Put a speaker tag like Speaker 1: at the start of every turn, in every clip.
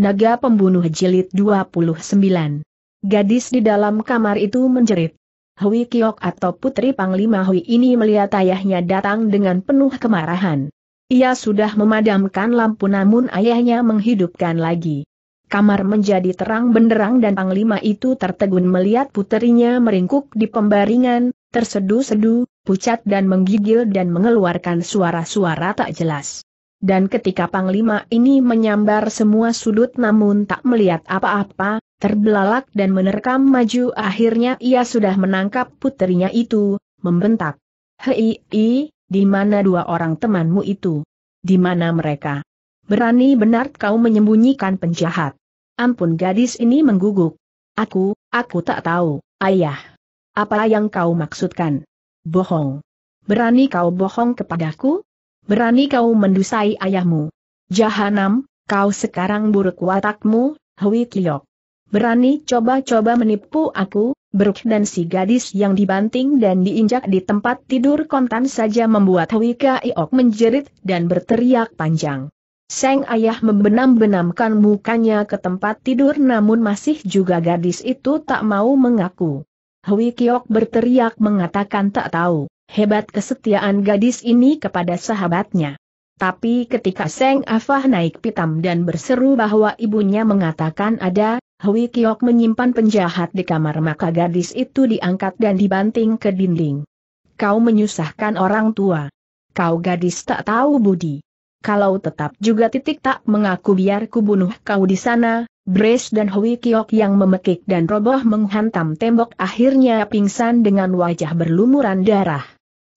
Speaker 1: Naga Pembunuh Jilid 29. Gadis di dalam kamar itu menjerit. Hui Kiok atau Putri Panglima Hui ini melihat ayahnya datang dengan penuh kemarahan. Ia sudah memadamkan lampu namun ayahnya menghidupkan lagi. Kamar menjadi terang benderang dan Panglima itu tertegun melihat puterinya meringkuk di pembaringan, tersedu-sedu, pucat dan menggigil dan mengeluarkan suara-suara tak jelas. Dan ketika Panglima ini menyambar semua sudut namun tak melihat apa-apa, terbelalak dan menerkam maju akhirnya ia sudah menangkap putrinya itu, membentak. Hei, i, di mana dua orang temanmu itu? Di mana mereka? Berani benar kau menyembunyikan penjahat. Ampun gadis ini mengguguk. Aku, aku tak tahu, ayah. Apa yang kau maksudkan? Bohong. Berani kau bohong kepadaku? berani kau mendusai ayahmu. Jahanam, kau sekarang buruk watakmu, Hui Kiyok. Berani coba-coba menipu aku, Beruk dan si gadis yang dibanting dan diinjak di tempat tidur kontan saja membuat Hui Kiyok menjerit dan berteriak panjang. Seng ayah membenam-benamkan mukanya ke tempat tidur namun masih juga gadis itu tak mau mengaku. Hui Kiyok berteriak mengatakan tak tahu. Hebat kesetiaan gadis ini kepada sahabatnya. Tapi ketika Seng Afah naik pitam dan berseru bahwa ibunya mengatakan ada, Hui Kiok menyimpan penjahat di kamar maka gadis itu diangkat dan dibanting ke dinding. Kau menyusahkan orang tua. Kau gadis tak tahu budi. Kalau tetap juga titik tak mengaku biar kubunuh kau di sana, Brace dan Hui Kiok yang memekik dan roboh menghantam tembok akhirnya pingsan dengan wajah berlumuran darah.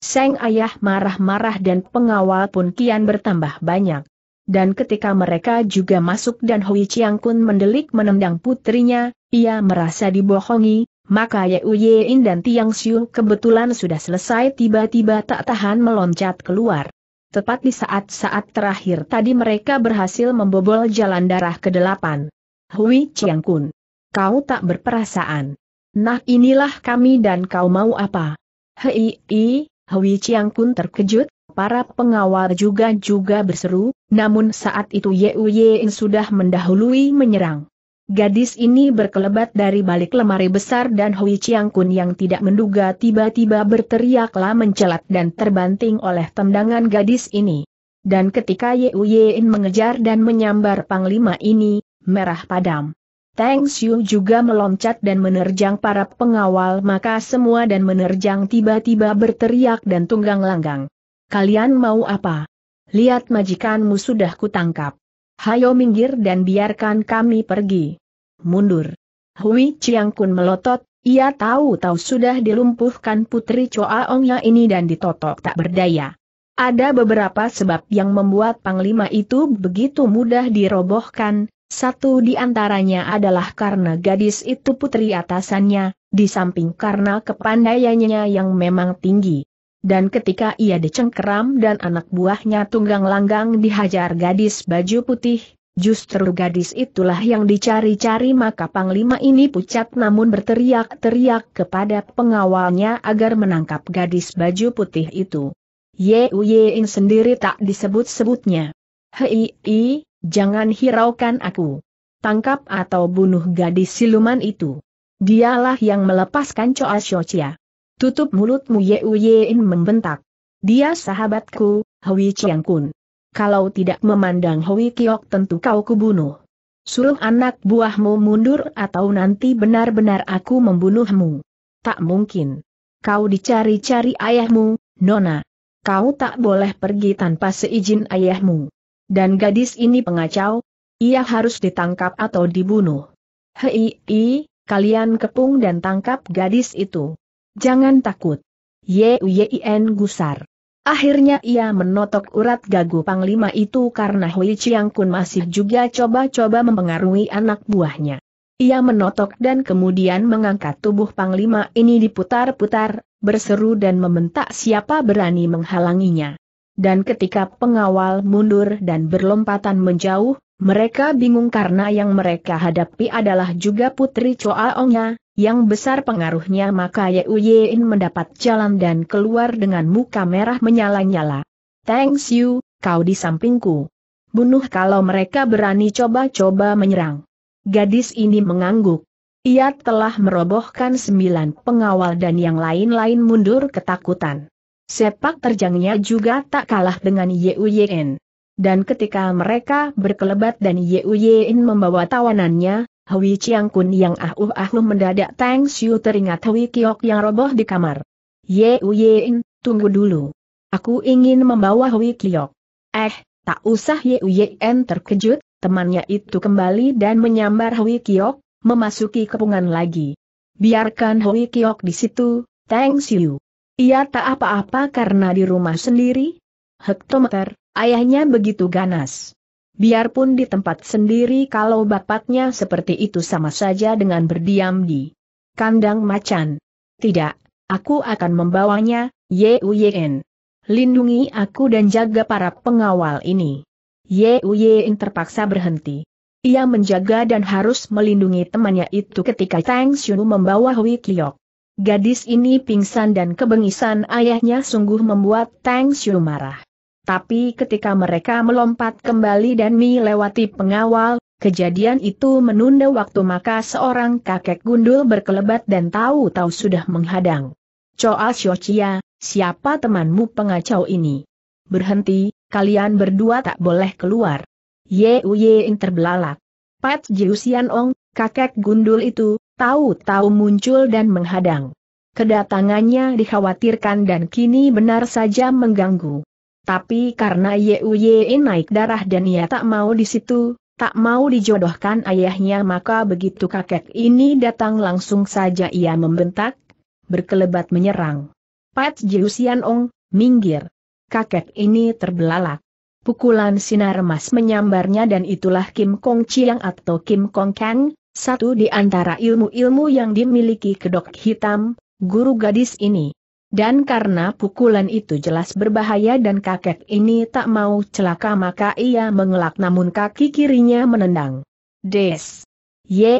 Speaker 1: Seng ayah marah-marah dan pengawal pun kian bertambah banyak. Dan ketika mereka juga masuk dan Hui Chiang Kun mendelik menendang putrinya, ia merasa dibohongi, maka Ye Uyein dan Tiang Xiu kebetulan sudah selesai tiba-tiba tak tahan meloncat keluar. Tepat di saat-saat terakhir tadi mereka berhasil membobol jalan darah ke-8. Hui Chiang Kun. Kau tak berperasaan. Nah inilah kami dan kau mau apa? Hei, Hui Chiang pun terkejut, para pengawal juga-juga berseru, namun saat itu Ye Yin sudah mendahului menyerang. Gadis ini berkelebat dari balik lemari besar dan Hui Chiang Kun yang tidak menduga tiba-tiba berteriaklah mencelat dan terbanting oleh tendangan gadis ini. Dan ketika Ye Uyen mengejar dan menyambar panglima ini, merah padam. Tang Xiu juga meloncat dan menerjang para pengawal maka semua dan menerjang tiba-tiba berteriak dan tunggang langgang. Kalian mau apa? Lihat majikanmu sudah kutangkap. Hayo minggir dan biarkan kami pergi. Mundur. Hui Chiang Kun melotot, ia tahu-tahu sudah dilumpuhkan putri Choa Ongnya ini dan ditotok tak berdaya. Ada beberapa sebab yang membuat panglima itu begitu mudah dirobohkan, satu di antaranya adalah karena gadis itu putri atasannya, di samping karena kepandaiannya yang memang tinggi. Dan ketika ia dicengkeram dan anak buahnya tunggang langgang dihajar gadis baju putih, justru gadis itulah yang dicari-cari maka Panglima ini pucat namun berteriak-teriak kepada pengawalnya agar menangkap gadis baju putih itu. Yeu Yeing sendiri tak disebut-sebutnya. Hei, Jangan hiraukan aku. Tangkap atau bunuh gadis siluman itu. Dialah yang melepaskan Choa Shochia. Tutup mulutmu Ye Uyein membentak. Dia sahabatku, Hui Chiang Kun. Kalau tidak memandang Hui Kiok tentu kau kubunuh. Suruh anak buahmu mundur atau nanti benar-benar aku membunuhmu. Tak mungkin. Kau dicari-cari ayahmu, Nona. Kau tak boleh pergi tanpa seizin ayahmu. Dan gadis ini pengacau, ia harus ditangkap atau dibunuh. Hei, i, kalian kepung dan tangkap gadis itu. Jangan takut. Yuyin gusar. Akhirnya ia menotok urat gagu panglima itu karena Hui Chiang Kun masih juga coba-coba mempengaruhi anak buahnya. Ia menotok dan kemudian mengangkat tubuh panglima ini diputar-putar, berseru dan meminta siapa berani menghalanginya. Dan ketika pengawal mundur dan berlompatan menjauh, mereka bingung karena yang mereka hadapi adalah juga putri Ongnya, yang besar pengaruhnya maka Ye Uyein mendapat jalan dan keluar dengan muka merah menyala-nyala. Thanks you, kau di sampingku. Bunuh kalau mereka berani coba-coba menyerang. Gadis ini mengangguk. Ia telah merobohkan sembilan pengawal dan yang lain-lain mundur ketakutan. Sepak terjangnya juga tak kalah dengan Yeuyeen. Dan ketika mereka berkelebat dan Yeuyeen membawa tawanannya, Hui Chiang Kun yang ahuh-ahuh mendadak Tang Xiu teringat Hui Kiok yang roboh di kamar. Yeuyeen, tunggu dulu. Aku ingin membawa Hui Kiok. Eh, tak usah Yeuyeen terkejut, temannya itu kembali dan menyambar Hui Kiok, memasuki kepungan lagi. Biarkan Hui Kiok di situ, Tang Xiu. Ia tak apa-apa karena di rumah sendiri. Hektometer, ayahnya begitu ganas. Biarpun di tempat sendiri kalau bapaknya seperti itu sama saja dengan berdiam di kandang macan. Tidak, aku akan membawanya, Yuyen. Lindungi aku dan jaga para pengawal ini. Yuyen terpaksa berhenti. Ia menjaga dan harus melindungi temannya itu ketika Tang Xiu membawa Hui Kiok. Gadis ini pingsan dan kebengisan ayahnya sungguh membuat Tang Xiu marah. Tapi ketika mereka melompat kembali dan melewati pengawal, kejadian itu menunda waktu maka seorang kakek gundul berkelebat dan tahu-tahu sudah menghadang. Choa Xiochia, siapa temanmu pengacau ini? Berhenti, kalian berdua tak boleh keluar. Ye Uyein terbelalak. Pat Jiusian Ong, kakek gundul itu, tahu-tahu muncul dan menghadang. Kedatangannya dikhawatirkan dan kini benar saja mengganggu. Tapi karena Yuye naik darah dan ia tak mau di situ, tak mau dijodohkan ayahnya maka begitu kakek ini datang langsung saja ia membentak, berkelebat menyerang. Pat Jiusian Ong, minggir. Kakek ini terbelalak. Pukulan sinar emas menyambarnya dan itulah Kim Kong Chiang atau Kim Kong Kang, satu di antara ilmu-ilmu yang dimiliki kedok hitam, guru gadis ini. Dan karena pukulan itu jelas berbahaya dan kakek ini tak mau celaka maka ia mengelak namun kaki kirinya menendang. Des.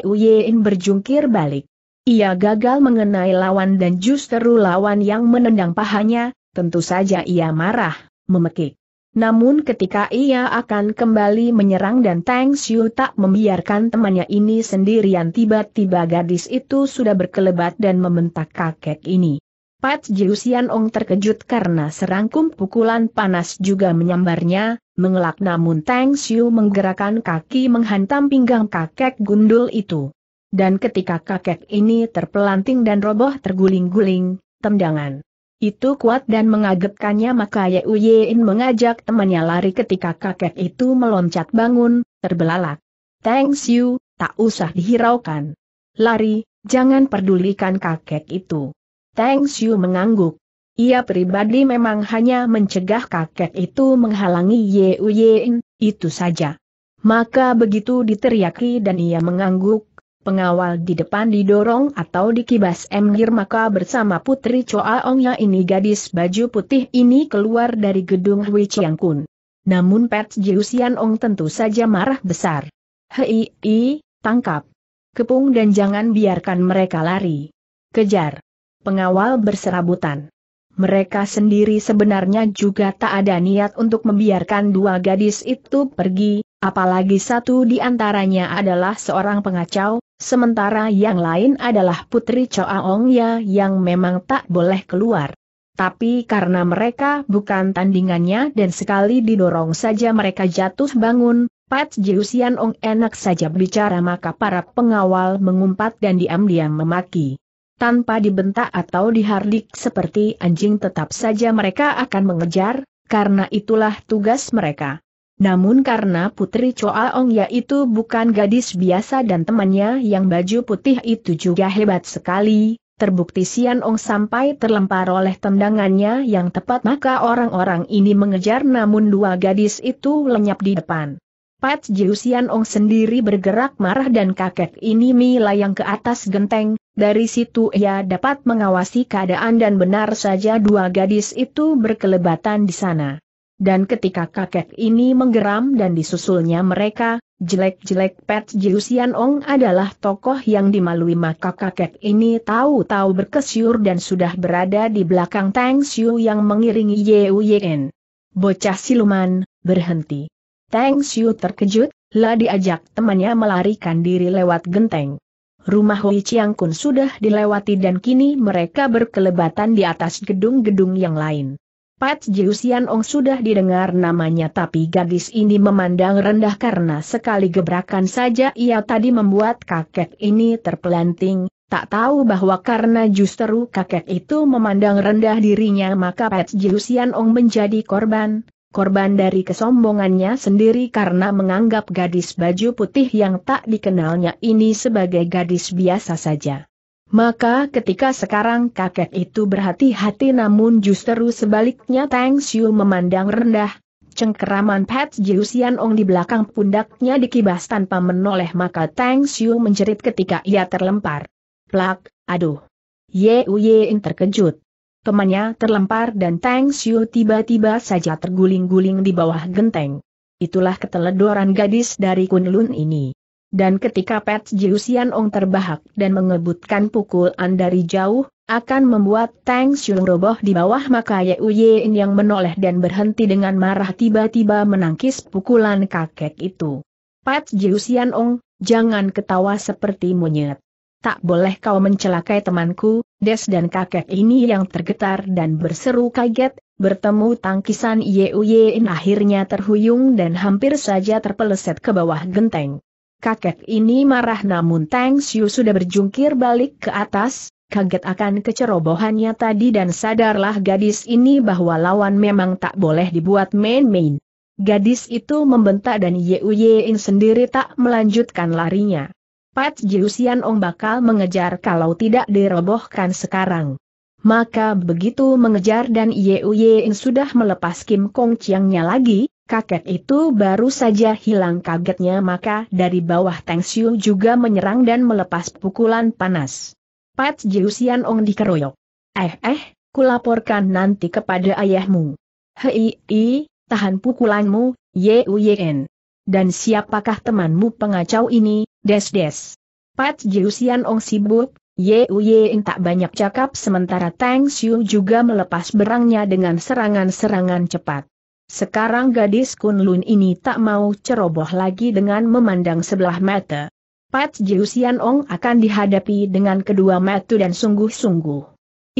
Speaker 1: Uyein berjungkir balik. Ia gagal mengenai lawan dan justru lawan yang menendang pahanya, tentu saja ia marah, memekik. Namun ketika ia akan kembali menyerang dan Tang Xiu tak membiarkan temannya ini sendirian tiba-tiba gadis itu sudah berkelebat dan membentak kakek ini. Pat Jiusian Ong terkejut karena serangkum pukulan panas juga menyambarnya, mengelak namun Tang Xiu menggerakkan kaki menghantam pinggang kakek gundul itu. Dan ketika kakek ini terpelanting dan roboh terguling-guling, tendangan itu kuat dan mengagetkannya maka Ye Uyein mengajak temannya lari ketika kakek itu meloncat bangun, terbelalak. Thanks you, tak usah dihiraukan. Lari, jangan pedulikan kakek itu. Thanks you mengangguk. Ia pribadi memang hanya mencegah kakek itu menghalangi Ye Uyein, itu saja. Maka begitu diteriaki dan ia mengangguk, Pengawal di depan didorong atau dikibas Emir maka bersama putri Choa Ongya ini gadis baju putih ini keluar dari gedung Hui Chiang Kun. Namun Pet Jiusian Ong tentu saja marah besar. Hei, i, tangkap. Kepung dan jangan biarkan mereka lari. Kejar. Pengawal berserabutan. Mereka sendiri sebenarnya juga tak ada niat untuk membiarkan dua gadis itu pergi, apalagi satu di antaranya adalah seorang pengacau, Sementara yang lain adalah Putri ya yang memang tak boleh keluar. Tapi karena mereka bukan tandingannya dan sekali didorong saja mereka jatuh bangun, Pat Jiusian Ong enak saja bicara maka para pengawal mengumpat dan diam-diam memaki. Tanpa dibentak atau dihardik seperti anjing tetap saja mereka akan mengejar, karena itulah tugas mereka. Namun karena Putri Choa Ong yaitu bukan gadis biasa dan temannya yang baju putih itu juga hebat sekali, terbukti Sian Ong sampai terlempar oleh tendangannya yang tepat maka orang-orang ini mengejar namun dua gadis itu lenyap di depan. Pat Jiu Sian Ong sendiri bergerak marah dan kakek ini melayang ke atas genteng, dari situ ia dapat mengawasi keadaan dan benar saja dua gadis itu berkelebatan di sana. Dan ketika kakek ini menggeram dan disusulnya mereka, jelek-jelek Pet Jiusian Ong adalah tokoh yang dimalui maka kakek ini tahu-tahu berkesyur dan sudah berada di belakang Tang Xiu yang mengiringi Ye Yen. Bocah siluman, berhenti. Tang Xiu terkejut, lah diajak temannya melarikan diri lewat genteng. Rumah Hui Chiang Kun sudah dilewati dan kini mereka berkelebatan di atas gedung-gedung yang lain. Pat Jiusian Ong sudah didengar namanya tapi gadis ini memandang rendah karena sekali gebrakan saja ia tadi membuat kakek ini terpelanting, tak tahu bahwa karena justru kakek itu memandang rendah dirinya maka Pat Jiusian Ong menjadi korban, korban dari kesombongannya sendiri karena menganggap gadis baju putih yang tak dikenalnya ini sebagai gadis biasa saja. Maka ketika sekarang kakek itu berhati-hati namun justru sebaliknya Tang Xiu memandang rendah, cengkeraman Pat Jiusian Ong di belakang pundaknya dikibas tanpa menoleh maka Tang Xiu menjerit ketika ia terlempar. Plak, aduh. Ye yang terkejut. Temannya terlempar dan Tang Xiu tiba-tiba saja terguling-guling di bawah genteng. Itulah keteledoran gadis dari Kunlun ini dan ketika Pets Jiusian Ong terbahak dan mengebutkan pukulan dari jauh, akan membuat Tang Xiong roboh di bawah maka Ye Uyein yang menoleh dan berhenti dengan marah tiba-tiba menangkis pukulan kakek itu. Pet Jiusian Ong, jangan ketawa seperti monyet. Tak boleh kau mencelakai temanku, Des dan kakek ini yang tergetar dan berseru kaget, bertemu tangkisan Ye Uyein akhirnya terhuyung dan hampir saja terpeleset ke bawah genteng kakek ini marah namun Tang Xiu sudah berjungkir balik ke atas, kaget akan kecerobohannya tadi dan sadarlah gadis ini bahwa lawan memang tak boleh dibuat main-main. Gadis itu membentak dan Yu sendiri tak melanjutkan larinya. Pat Jiusian Ong bakal mengejar kalau tidak dirobohkan sekarang. Maka begitu mengejar dan Yu sudah melepas Kim Kong Chiangnya lagi, Kakek itu baru saja hilang kagetnya maka dari bawah Teng Xiu juga menyerang dan melepas pukulan panas. Pat Jiusian Ong dikeroyok. Eh eh, kulaporkan nanti kepada ayahmu. Hei, i, tahan pukulanmu, ye uyen. Dan siapakah temanmu pengacau ini, des des. Pat Jiusian Ong sibuk, ye uyen tak banyak cakap sementara Tang Xiu juga melepas berangnya dengan serangan-serangan cepat. Sekarang gadis Kunlun ini tak mau ceroboh lagi dengan memandang sebelah mata. Pat Jiusian Ong akan dihadapi dengan kedua mata dan sungguh-sungguh.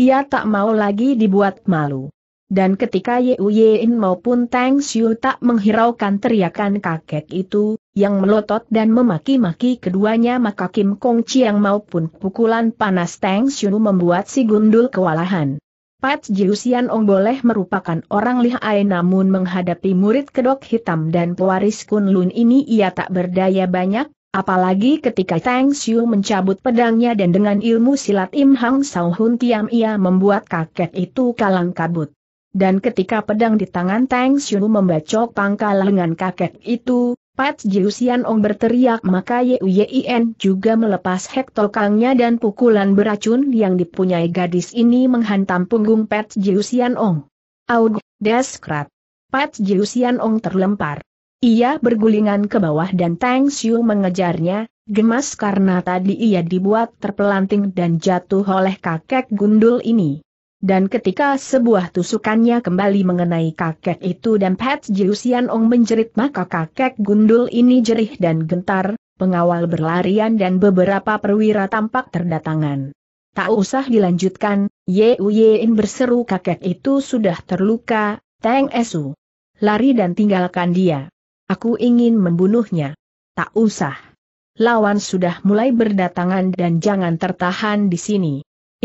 Speaker 1: Ia tak mau lagi dibuat malu. Dan ketika Ye Uyein maupun Tang Xiu tak menghiraukan teriakan kakek itu, yang melotot dan memaki-maki keduanya maka Kim Kong Chiang maupun pukulan panas Tang Xiu membuat si gundul kewalahan. Pat Jiusian Ong boleh merupakan orang lihai namun menghadapi murid kedok hitam dan pewaris Kunlun ini ia tak berdaya banyak, apalagi ketika Tang Xiu mencabut pedangnya dan dengan ilmu silat Im Hang Sao Hun Tiam ia membuat kakek itu kalang kabut. Dan ketika pedang di tangan Tang Xiu membacok pangkal lengan kakek itu, Pat Jiusian Ong berteriak maka Yuyin juga melepas hektolkangnya dan pukulan beracun yang dipunyai gadis ini menghantam punggung Pat Jiusian Ong. Aud, deskrat. Pat Jiusian Ong terlempar. Ia bergulingan ke bawah dan Tang Xiu mengejarnya, gemas karena tadi ia dibuat terpelanting dan jatuh oleh kakek gundul ini. Dan ketika sebuah tusukannya kembali mengenai kakek itu dan Pat Jiusian Ong menjerit maka kakek gundul ini jerih dan gentar, pengawal berlarian dan beberapa perwira tampak terdatangan. Tak usah dilanjutkan, Ye Uyein berseru kakek itu sudah terluka, Teng Esu. Lari dan tinggalkan dia. Aku ingin membunuhnya. Tak usah. Lawan sudah mulai berdatangan dan jangan tertahan di sini.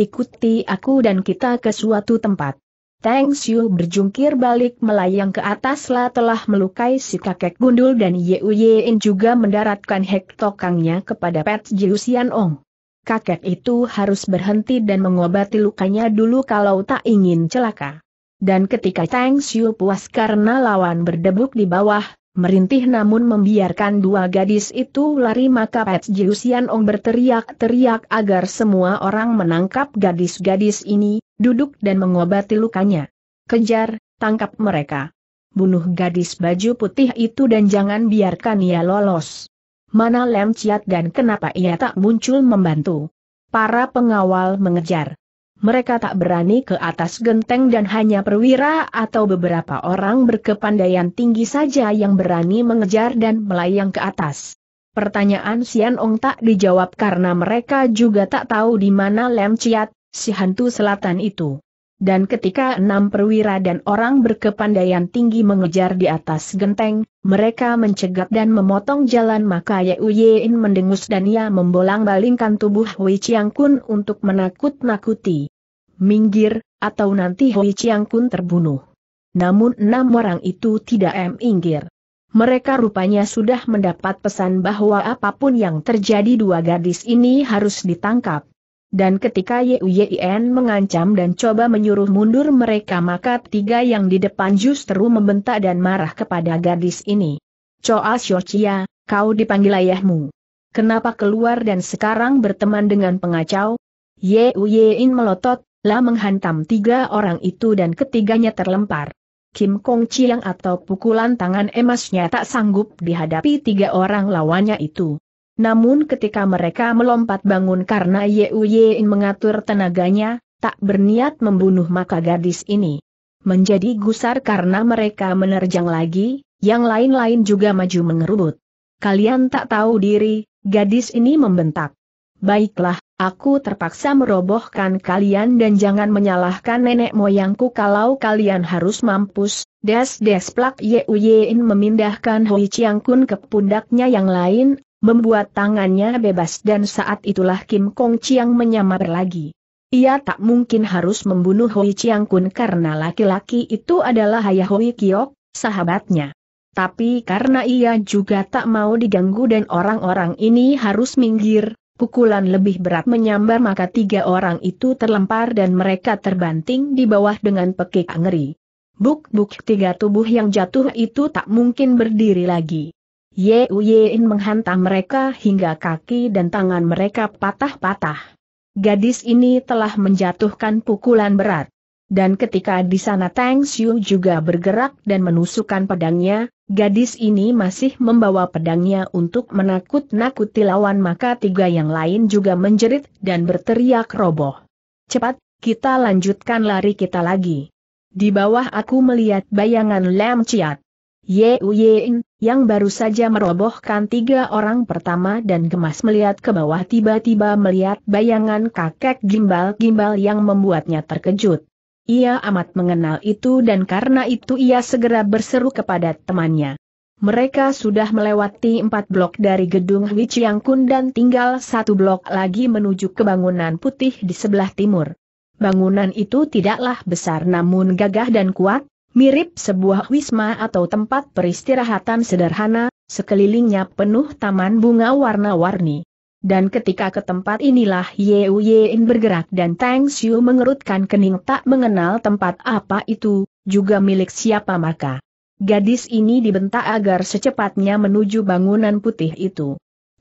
Speaker 1: Ikuti aku dan kita ke suatu tempat. Tang Xiu berjungkir balik melayang ke atas lah telah melukai si kakek gundul dan Ye Uyein juga mendaratkan hek tokangnya kepada Pet Jiusian Ong. Kakek itu harus berhenti dan mengobati lukanya dulu kalau tak ingin celaka. Dan ketika Tang Xiu puas karena lawan berdebuk di bawah, merintih namun membiarkan dua gadis itu lari maka Pets Jiusian Ong berteriak-teriak agar semua orang menangkap gadis-gadis ini, duduk dan mengobati lukanya. Kejar, tangkap mereka. Bunuh gadis baju putih itu dan jangan biarkan ia lolos. Mana Lem Ciat dan kenapa ia tak muncul membantu? Para pengawal mengejar mereka tak berani ke atas genteng dan hanya perwira atau beberapa orang berkepandaian tinggi saja yang berani mengejar dan melayang ke atas. Pertanyaan Sian Ong tak dijawab karena mereka juga tak tahu di mana Lem Ciat, si hantu selatan itu dan ketika enam perwira dan orang berkepandaian tinggi mengejar di atas genteng, mereka mencegat dan memotong jalan maka Ye Uyein mendengus dan ia membolang-balingkan tubuh Hui Chiang Kun untuk menakut-nakuti. Minggir, atau nanti Hui Chiang Kun terbunuh. Namun enam orang itu tidak minggir. Mereka rupanya sudah mendapat pesan bahwa apapun yang terjadi dua gadis ini harus ditangkap. Dan ketika Yuyen mengancam dan coba menyuruh mundur mereka maka tiga yang di depan justru membentak dan marah kepada gadis ini. Choa Xiochia, kau dipanggil ayahmu. Kenapa keluar dan sekarang berteman dengan pengacau? Yuyen melotot, lah menghantam tiga orang itu dan ketiganya terlempar. Kim Kong Chiang atau pukulan tangan emasnya tak sanggup dihadapi tiga orang lawannya itu. Namun ketika mereka melompat bangun karena Uyein mengatur tenaganya, tak berniat membunuh maka gadis ini menjadi gusar karena mereka menerjang lagi, yang lain-lain juga maju mengerubut. Kalian tak tahu diri, gadis ini membentak. Baiklah, aku terpaksa merobohkan kalian dan jangan menyalahkan nenek moyangku kalau kalian harus mampus. Des des plak Uyein memindahkan Hui Chiang Kun ke pundaknya yang lain, membuat tangannya bebas dan saat itulah Kim Kong Chiang menyamar lagi. Ia tak mungkin harus membunuh Hui Chiang Kun karena laki-laki itu adalah Hayah Hui Kiok, sahabatnya. Tapi karena ia juga tak mau diganggu dan orang-orang ini harus minggir, pukulan lebih berat menyambar maka tiga orang itu terlempar dan mereka terbanting di bawah dengan pekik ngeri. Buk-buk tiga tubuh yang jatuh itu tak mungkin berdiri lagi. Ye Uyein menghantam mereka hingga kaki dan tangan mereka patah-patah. Gadis ini telah menjatuhkan pukulan berat. Dan ketika di sana Tang Xiu juga bergerak dan menusukkan pedangnya, gadis ini masih membawa pedangnya untuk menakut-nakuti lawan maka tiga yang lain juga menjerit dan berteriak roboh. Cepat, kita lanjutkan lari kita lagi. Di bawah aku melihat bayangan Lam Chiat. Ye Uying, yang baru saja merobohkan tiga orang pertama dan gemas melihat ke bawah tiba-tiba melihat bayangan kakek gimbal-gimbal yang membuatnya terkejut. Ia amat mengenal itu dan karena itu ia segera berseru kepada temannya. Mereka sudah melewati empat blok dari gedung Hui dan tinggal satu blok lagi menuju ke bangunan putih di sebelah timur. Bangunan itu tidaklah besar namun gagah dan kuat, Mirip sebuah wisma atau tempat peristirahatan sederhana, sekelilingnya penuh taman bunga warna-warni. Dan ketika ke tempat inilah Ye Yein bergerak dan Tang Xiu mengerutkan kening tak mengenal tempat apa itu, juga milik siapa maka. Gadis ini dibentak agar secepatnya menuju bangunan putih itu.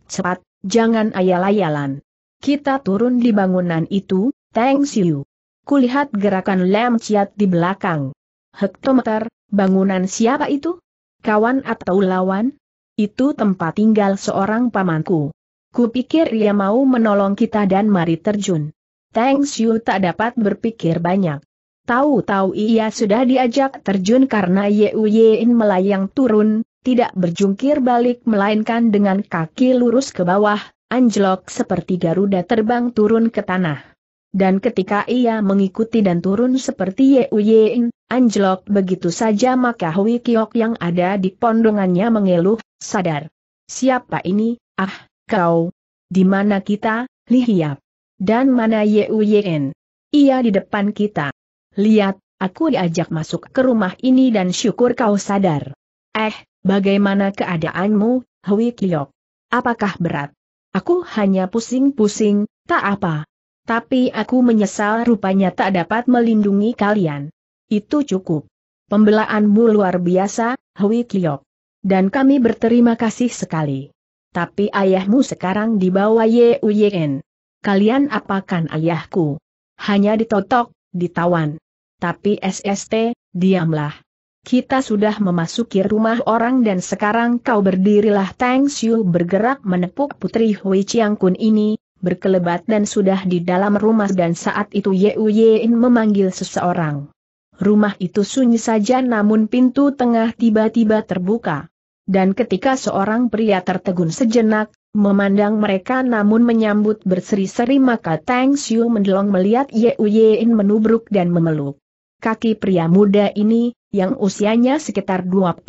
Speaker 1: Cepat, jangan ayal-ayalan. Kita turun di bangunan itu, Tang Xiu. Kulihat gerakan Lam Chiat di belakang. Hektometer, bangunan siapa itu? Kawan atau lawan? Itu tempat tinggal seorang pamanku. Kupikir ia mau menolong kita dan mari terjun. Tang Xiu tak dapat berpikir banyak. Tahu-tahu ia sudah diajak terjun karena Yeu Yein melayang turun, tidak berjungkir balik melainkan dengan kaki lurus ke bawah, anjlok seperti Garuda terbang turun ke tanah. Dan ketika ia mengikuti dan turun seperti Ye Uyeng, anjlok begitu saja maka Hui Kiok yang ada di pondongannya mengeluh, sadar. Siapa ini, ah, kau? Di mana kita, Li Hiap? Dan mana Ye Uyeng? Ia di depan kita. Lihat, aku diajak masuk ke rumah ini dan syukur kau sadar. Eh, bagaimana keadaanmu, Hui Kiok? Apakah berat? Aku hanya pusing-pusing, tak apa, tapi aku menyesal rupanya tak dapat melindungi kalian. Itu cukup. Pembelaanmu luar biasa, Hui Kliok. Dan kami berterima kasih sekali. Tapi ayahmu sekarang dibawa Ye Uyen. Kalian apakan ayahku? Hanya ditotok, ditawan. Tapi SST, diamlah. Kita sudah memasuki rumah orang dan sekarang kau berdirilah Tang Xiu bergerak menepuk putri Hui Chiang Kun ini, berkelebat dan sudah di dalam rumah dan saat itu Ye Uyein memanggil seseorang. Rumah itu sunyi saja namun pintu tengah tiba-tiba terbuka. Dan ketika seorang pria tertegun sejenak, memandang mereka namun menyambut berseri-seri maka Tang Xiu mendelong melihat Ye Uyein menubruk dan memeluk. Kaki pria muda ini, yang usianya sekitar 25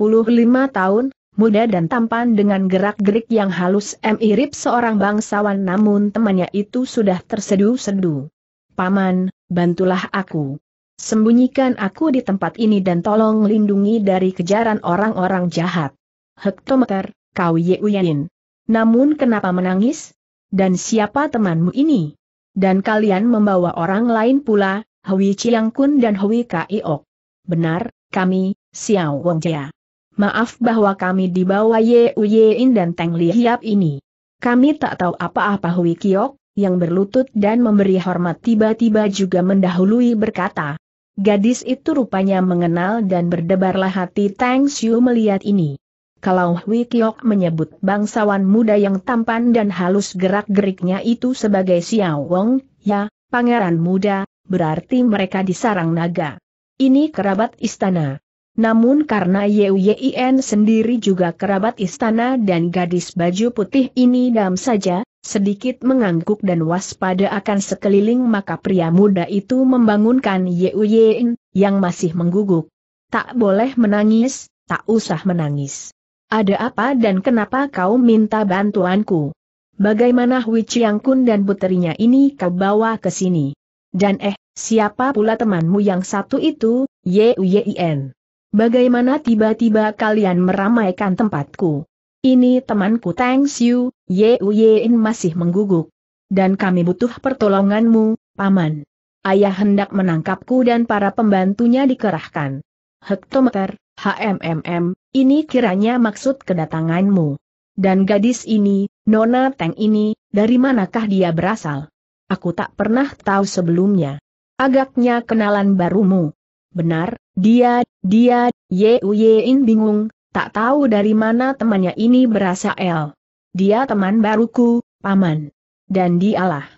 Speaker 1: tahun, muda dan tampan dengan gerak-gerik yang halus mirip seorang bangsawan namun temannya itu sudah terseduh-seduh. Paman, bantulah aku. Sembunyikan aku di tempat ini dan tolong lindungi dari kejaran orang-orang jahat. Hektometer, kau uyanin. Namun kenapa menangis? Dan siapa temanmu ini? Dan kalian membawa orang lain pula, Hui Chiang Kun dan Hui Kaiok. Benar, kami, Xiao Wong Jia maaf bahwa kami dibawa Ye Uyein dan Teng Hiap ini. Kami tak tahu apa-apa Hui Kiok, yang berlutut dan memberi hormat tiba-tiba juga mendahului berkata. Gadis itu rupanya mengenal dan berdebarlah hati Tang Xiu melihat ini. Kalau Hui Kiok menyebut bangsawan muda yang tampan dan halus gerak-geriknya itu sebagai Xiao Wong, ya, pangeran muda, berarti mereka disarang naga. Ini kerabat istana. Namun karena Yuyin sendiri juga kerabat istana dan gadis baju putih ini dam saja, sedikit mengangguk dan waspada akan sekeliling maka pria muda itu membangunkan Yuyin, yang masih mengguguk. Tak boleh menangis, tak usah menangis. Ada apa dan kenapa kau minta bantuanku? Bagaimana Hui Chiang Kun dan puterinya ini kau bawa ke sini? Dan eh, siapa pula temanmu yang satu itu, Yuyin? Bagaimana tiba-tiba kalian meramaikan tempatku? Ini temanku Tang Xiu, Ye Uyein masih mengguguk. Dan kami butuh pertolonganmu, Paman. Ayah hendak menangkapku dan para pembantunya dikerahkan. Hektometer, HMMM, ini kiranya maksud kedatanganmu. Dan gadis ini, Nona Tang ini, dari manakah dia berasal? Aku tak pernah tahu sebelumnya. Agaknya kenalan barumu. Benar, dia, dia, Ye Uyein bingung, tak tahu dari mana temannya ini berasa El. Dia teman baruku, paman. Dan dialah.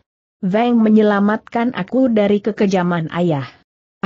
Speaker 1: Veng menyelamatkan aku dari kekejaman ayah.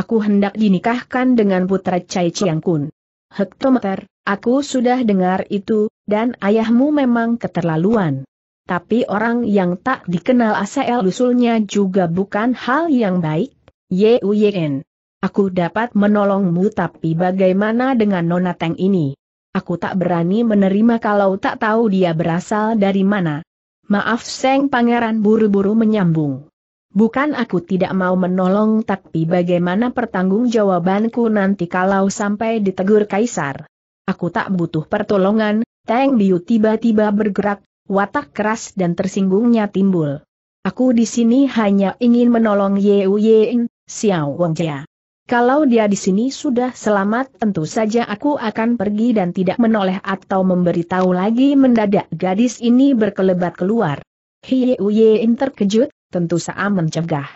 Speaker 1: Aku hendak dinikahkan dengan putra Chai Chiang Kun. Hektometer, aku sudah dengar itu, dan ayahmu memang keterlaluan. Tapi orang yang tak dikenal asal usulnya juga bukan hal yang baik, Ye Yein. Aku dapat menolongmu tapi bagaimana dengan Nona Teng ini? Aku tak berani menerima kalau tak tahu dia berasal dari mana. Maaf Seng Pangeran buru-buru menyambung. Bukan aku tidak mau menolong tapi bagaimana pertanggungjawabanku nanti kalau sampai ditegur Kaisar. Aku tak butuh pertolongan, Teng Biu tiba-tiba bergerak, watak keras dan tersinggungnya timbul. Aku di sini hanya ingin menolong Yeu Yein, Xiao Wangjia. Kalau dia di sini sudah selamat tentu saja aku akan pergi dan tidak menoleh atau memberitahu lagi mendadak gadis ini berkelebat keluar. Hiye Uyein terkejut, tentu Saa mencegah.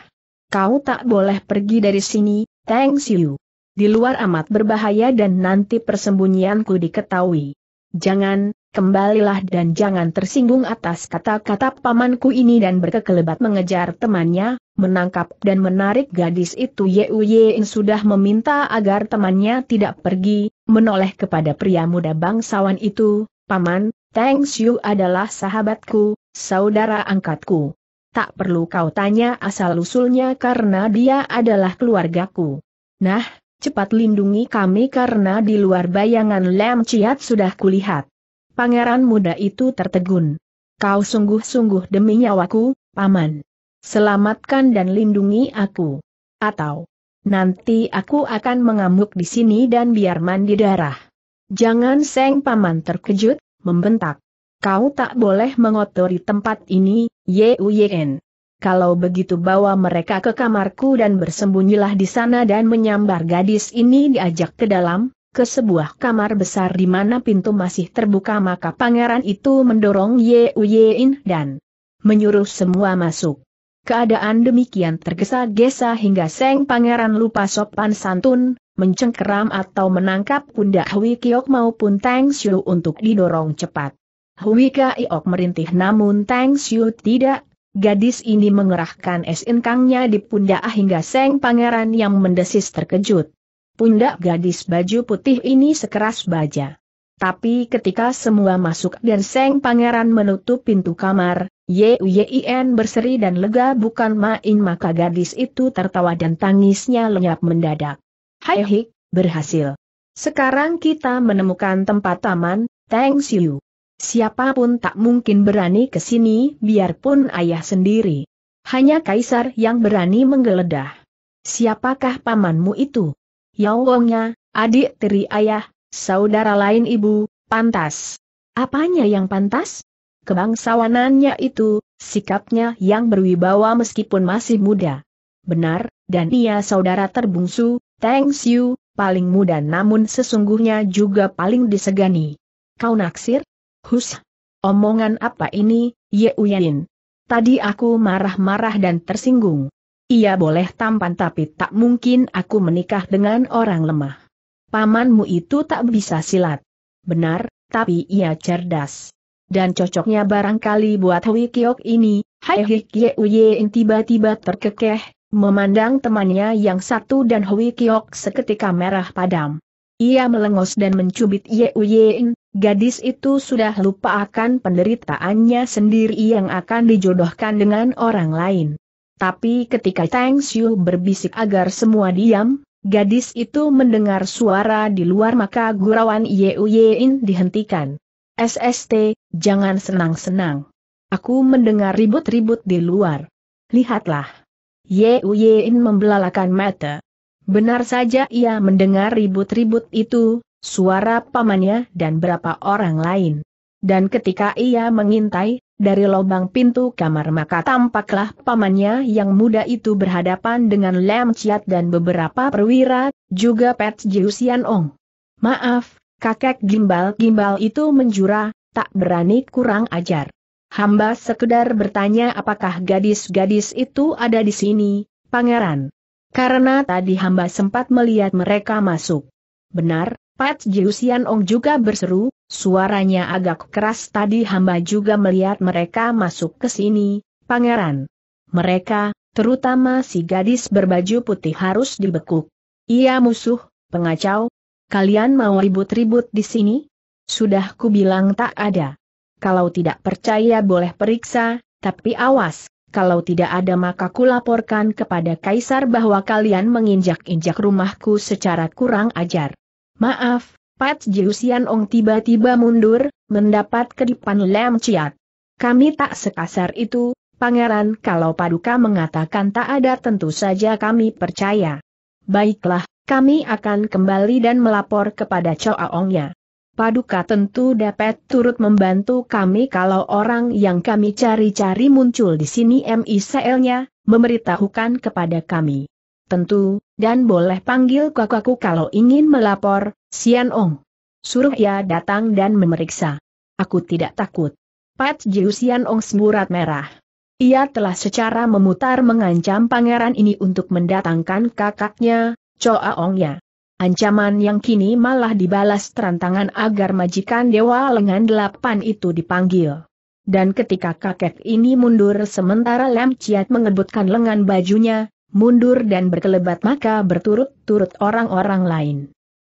Speaker 1: Kau tak boleh pergi dari sini, thanks you. Di luar amat berbahaya dan nanti persembunyianku diketahui. Jangan, kembalilah dan jangan tersinggung atas kata-kata pamanku ini dan berkekelebat mengejar temannya, menangkap dan menarik gadis itu Yein sudah meminta agar temannya tidak pergi, menoleh kepada pria muda bangsawan itu, Paman, Teng Xiu adalah sahabatku, saudara angkatku. Tak perlu kau tanya asal-usulnya karena dia adalah keluargaku. Nah, cepat lindungi kami karena di luar bayangan Lam Ciat sudah kulihat pangeran muda itu tertegun. Kau sungguh-sungguh demi nyawaku, paman. Selamatkan dan lindungi aku. Atau, nanti aku akan mengamuk di sini dan biar mandi darah. Jangan seng paman terkejut, membentak. Kau tak boleh mengotori tempat ini, Yuyen. Kalau begitu bawa mereka ke kamarku dan bersembunyilah di sana dan menyambar gadis ini diajak ke dalam, ke sebuah kamar besar di mana pintu masih terbuka maka pangeran itu mendorong Ye Uyein dan menyuruh semua masuk. Keadaan demikian tergesa-gesa hingga Seng Pangeran lupa sopan santun, mencengkeram atau menangkap pundak Hui Kiok maupun Tang Xiu untuk didorong cepat. Hui Kiok merintih namun Tang Xiu tidak Gadis ini mengerahkan es inkangnya di pundak hingga Seng Pangeran yang mendesis terkejut pundak gadis baju putih ini sekeras baja. Tapi ketika semua masuk dan Seng Pangeran menutup pintu kamar, Yuyin berseri dan lega bukan main maka gadis itu tertawa dan tangisnya lenyap mendadak. Hai hik, berhasil. Sekarang kita menemukan tempat taman, thanks you. Siapapun tak mungkin berani ke sini biarpun ayah sendiri. Hanya kaisar yang berani menggeledah. Siapakah pamanmu itu? Yang Wongnya, adik tiri ayah, saudara lain ibu, pantas. Apanya yang pantas? Kebangsawanannya itu, sikapnya yang berwibawa meskipun masih muda. Benar, dan ia saudara terbungsu, Thanks you, paling muda namun sesungguhnya juga paling disegani. Kau naksir? Hus. Omongan apa ini, Ye Uyin? Tadi aku marah-marah dan tersinggung. Ia boleh tampan tapi tak mungkin aku menikah dengan orang lemah. Pamanmu itu tak bisa silat. Benar, tapi ia cerdas. Dan cocoknya barangkali buat Hwi Kiok ini, Hai Hik Yein tiba-tiba terkekeh, memandang temannya yang satu dan Hwi Kiok seketika merah padam. Ia melengos dan mencubit Yein, gadis itu sudah lupa akan penderitaannya sendiri yang akan dijodohkan dengan orang lain. Tapi ketika Tang Xiu berbisik agar semua diam, gadis itu mendengar suara di luar maka gurauan Ye Yein dihentikan. SST, jangan senang-senang. Aku mendengar ribut-ribut di luar. Lihatlah. Ye Yein membelalakan mata. Benar saja ia mendengar ribut-ribut itu, suara pamannya dan berapa orang lain. Dan ketika ia mengintai, dari lubang pintu kamar maka tampaklah pamannya yang muda itu berhadapan dengan Lam Chiat dan beberapa perwira, juga Pet Jiusian Ong. Maaf, kakek gimbal-gimbal itu menjura, tak berani kurang ajar. Hamba sekedar bertanya apakah gadis-gadis itu ada di sini, pangeran. Karena tadi hamba sempat melihat mereka masuk. Benar, Pat Jiusian Ong juga berseru, Suaranya agak keras tadi hamba juga melihat mereka masuk ke sini, pangeran. Mereka, terutama si gadis berbaju putih harus dibekuk. Ia musuh, pengacau. Kalian mau ribut-ribut di sini? Sudah kubilang tak ada. Kalau tidak percaya boleh periksa, tapi awas, kalau tidak ada maka kulaporkan kepada Kaisar bahwa kalian menginjak-injak rumahku secara kurang ajar. Maaf, Pat Jiusian Ong tiba-tiba mundur, mendapat kedipan Lem Ciat. Kami tak sekasar itu, pangeran kalau paduka mengatakan tak ada tentu saja kami percaya. Baiklah, kami akan kembali dan melapor kepada ongnya. Paduka tentu dapat turut membantu kami kalau orang yang kami cari-cari muncul di sini MICL-nya, memberitahukan kepada kami. Tentu, dan boleh panggil kakakku kalau ingin melapor, Sian Ong. Suruh ia datang dan memeriksa. Aku tidak takut. Pat Jiu Sian Ong semburat merah. Ia telah secara memutar mengancam pangeran ini untuk mendatangkan kakaknya, Choa Ongnya. Ancaman yang kini malah dibalas terantangan agar majikan Dewa Lengan Delapan itu dipanggil. Dan ketika kakek ini mundur sementara Lam Chiat mengebutkan lengan bajunya, mundur dan berkelebat maka berturut-turut orang-orang lain.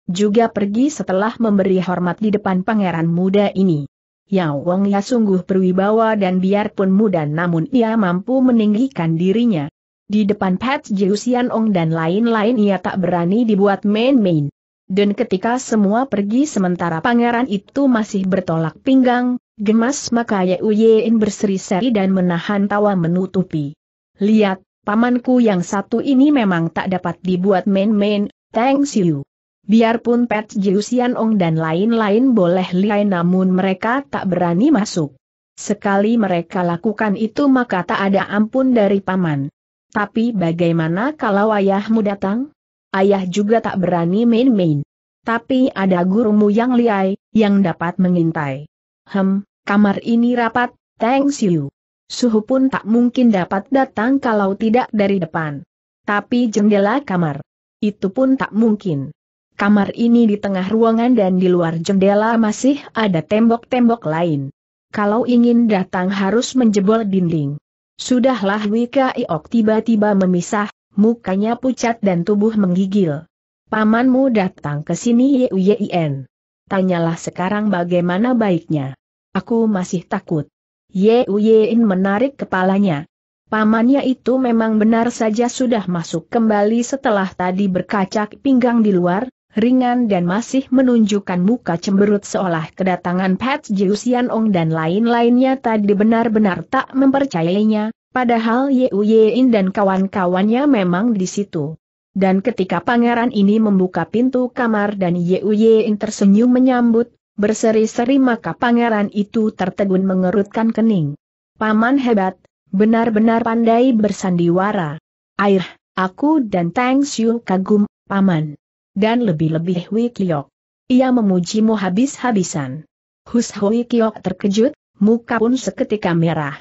Speaker 1: Juga pergi setelah memberi hormat di depan pangeran muda ini. Yao Wong Ya sungguh berwibawa dan biarpun muda namun ia mampu meninggikan dirinya. Di depan Pat Jiusian Ong dan lain-lain ia tak berani dibuat main-main. Dan ketika semua pergi sementara pangeran itu masih bertolak pinggang, gemas maka Ye Uyein berseri-seri dan menahan tawa menutupi. Lihat, pamanku yang satu ini memang tak dapat dibuat main-main, thanks you. Biarpun Pet Jiusian Ong dan lain-lain boleh liai namun mereka tak berani masuk. Sekali mereka lakukan itu maka tak ada ampun dari paman. Tapi bagaimana kalau ayahmu datang? Ayah juga tak berani main-main. Tapi ada gurumu yang liai, yang dapat mengintai. Hem, kamar ini rapat, thanks you. Suhu pun tak mungkin dapat datang kalau tidak dari depan. Tapi jendela kamar. Itu pun tak mungkin. Kamar ini di tengah ruangan dan di luar jendela masih ada tembok-tembok lain. Kalau ingin datang harus menjebol dinding. Sudahlah Wika Iok tiba-tiba memisah, mukanya pucat dan tubuh menggigil. Pamanmu datang ke sini Yin. Tanyalah sekarang bagaimana baiknya. Aku masih takut. Ye Uyein menarik kepalanya. Pamannya itu memang benar saja sudah masuk kembali setelah tadi berkacak pinggang di luar, ringan dan masih menunjukkan muka cemberut seolah kedatangan Pat Jiusian Ong dan lain-lainnya tadi benar-benar tak mempercayainya, padahal Ye Uyein dan kawan-kawannya memang di situ. Dan ketika pangeran ini membuka pintu kamar dan Ye Uyein tersenyum menyambut, Berseri-seri maka pangeran itu tertegun mengerutkan kening. Paman hebat, benar-benar pandai bersandiwara. Air, aku dan Tang Xiu kagum, Paman. Dan lebih-lebih Hui Kiok. Ia memujimu habis-habisan. Hus Hui Kiok terkejut, muka pun seketika merah.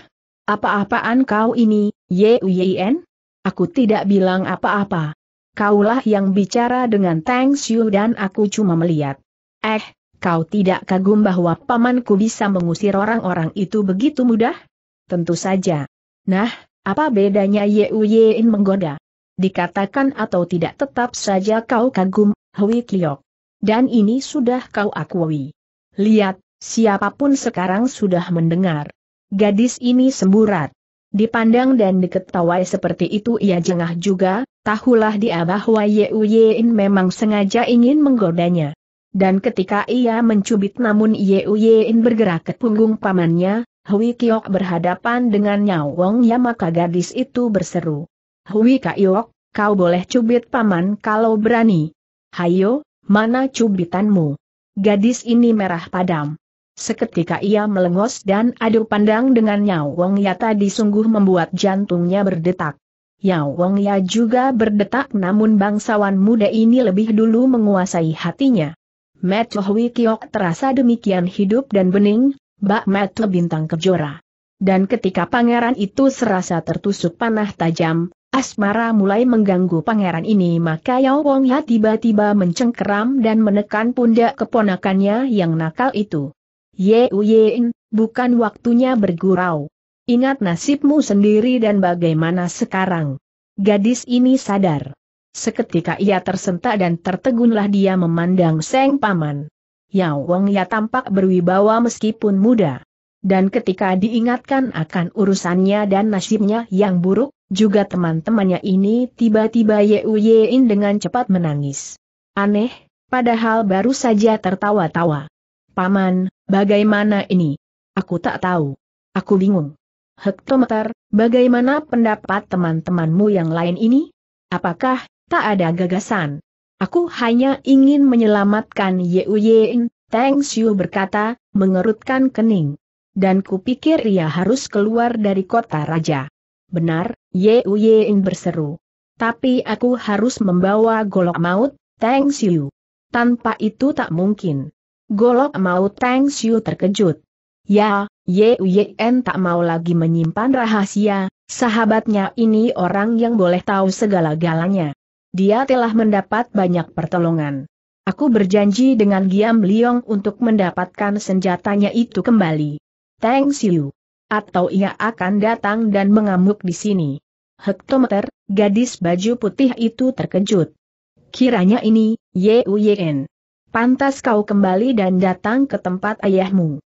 Speaker 1: Apa-apaan kau ini, Ye Uyen? Aku tidak bilang apa-apa. Kaulah yang bicara dengan Tang Xiu dan aku cuma melihat. Eh, Kau tidak kagum bahwa pamanku bisa mengusir orang-orang itu begitu mudah? Tentu saja. Nah, apa bedanya Yein menggoda? Dikatakan atau tidak tetap saja kau kagum, Hui Kiok. Dan ini sudah kau akui. Lihat, siapapun sekarang sudah mendengar. Gadis ini semburat. Dipandang dan diketawai seperti itu ia jengah juga, tahulah dia bahwa Yein memang sengaja ingin menggodanya. Dan ketika ia mencubit namun Ye Uyein bergerak ke punggung pamannya, Hui Kiok berhadapan dengan Nyawong Ya maka gadis itu berseru. Hui Kiok, kau boleh cubit paman kalau berani. Hayo, mana cubitanmu? Gadis ini merah padam. Seketika ia melengos dan adu pandang dengan Nyawong Ya tadi sungguh membuat jantungnya berdetak. Nyawong Ya juga berdetak namun bangsawan muda ini lebih dulu menguasai hatinya. Mat Hui Kiok terasa demikian hidup dan bening, bak Mat bintang kejora. Dan ketika pangeran itu serasa tertusuk panah tajam, asmara mulai mengganggu pangeran ini maka Yao Wong Ya tiba-tiba mencengkeram dan menekan pundak keponakannya yang nakal itu. Ye Uyen, bukan waktunya bergurau. Ingat nasibmu sendiri dan bagaimana sekarang. Gadis ini sadar. Seketika ia tersentak dan tertegunlah dia memandang Seng Paman. Yao Wong ya tampak berwibawa meskipun muda. Dan ketika diingatkan akan urusannya dan nasibnya yang buruk, juga teman-temannya ini tiba-tiba Ye Yein dengan cepat menangis. Aneh, padahal baru saja tertawa-tawa. Paman, bagaimana ini? Aku tak tahu. Aku bingung. Hektometer, bagaimana pendapat teman-temanmu yang lain ini? Apakah tak ada gagasan. Aku hanya ingin menyelamatkan Ye Yin, Teng Xiu berkata, mengerutkan kening. Dan kupikir ia harus keluar dari kota raja. Benar, Ye Yin berseru. Tapi aku harus membawa golok maut, Teng Xiu. Tanpa itu tak mungkin. Golok maut Teng Xiu terkejut. Ya, Ye Yen tak mau lagi menyimpan rahasia, sahabatnya ini orang yang boleh tahu segala galanya dia telah mendapat banyak pertolongan. Aku berjanji dengan Giam Liong untuk mendapatkan senjatanya itu kembali. Tang Siu. Atau ia akan datang dan mengamuk di sini. Hektometer, gadis baju putih itu terkejut. Kiranya ini, Yuyen. Pantas kau kembali dan datang ke tempat ayahmu.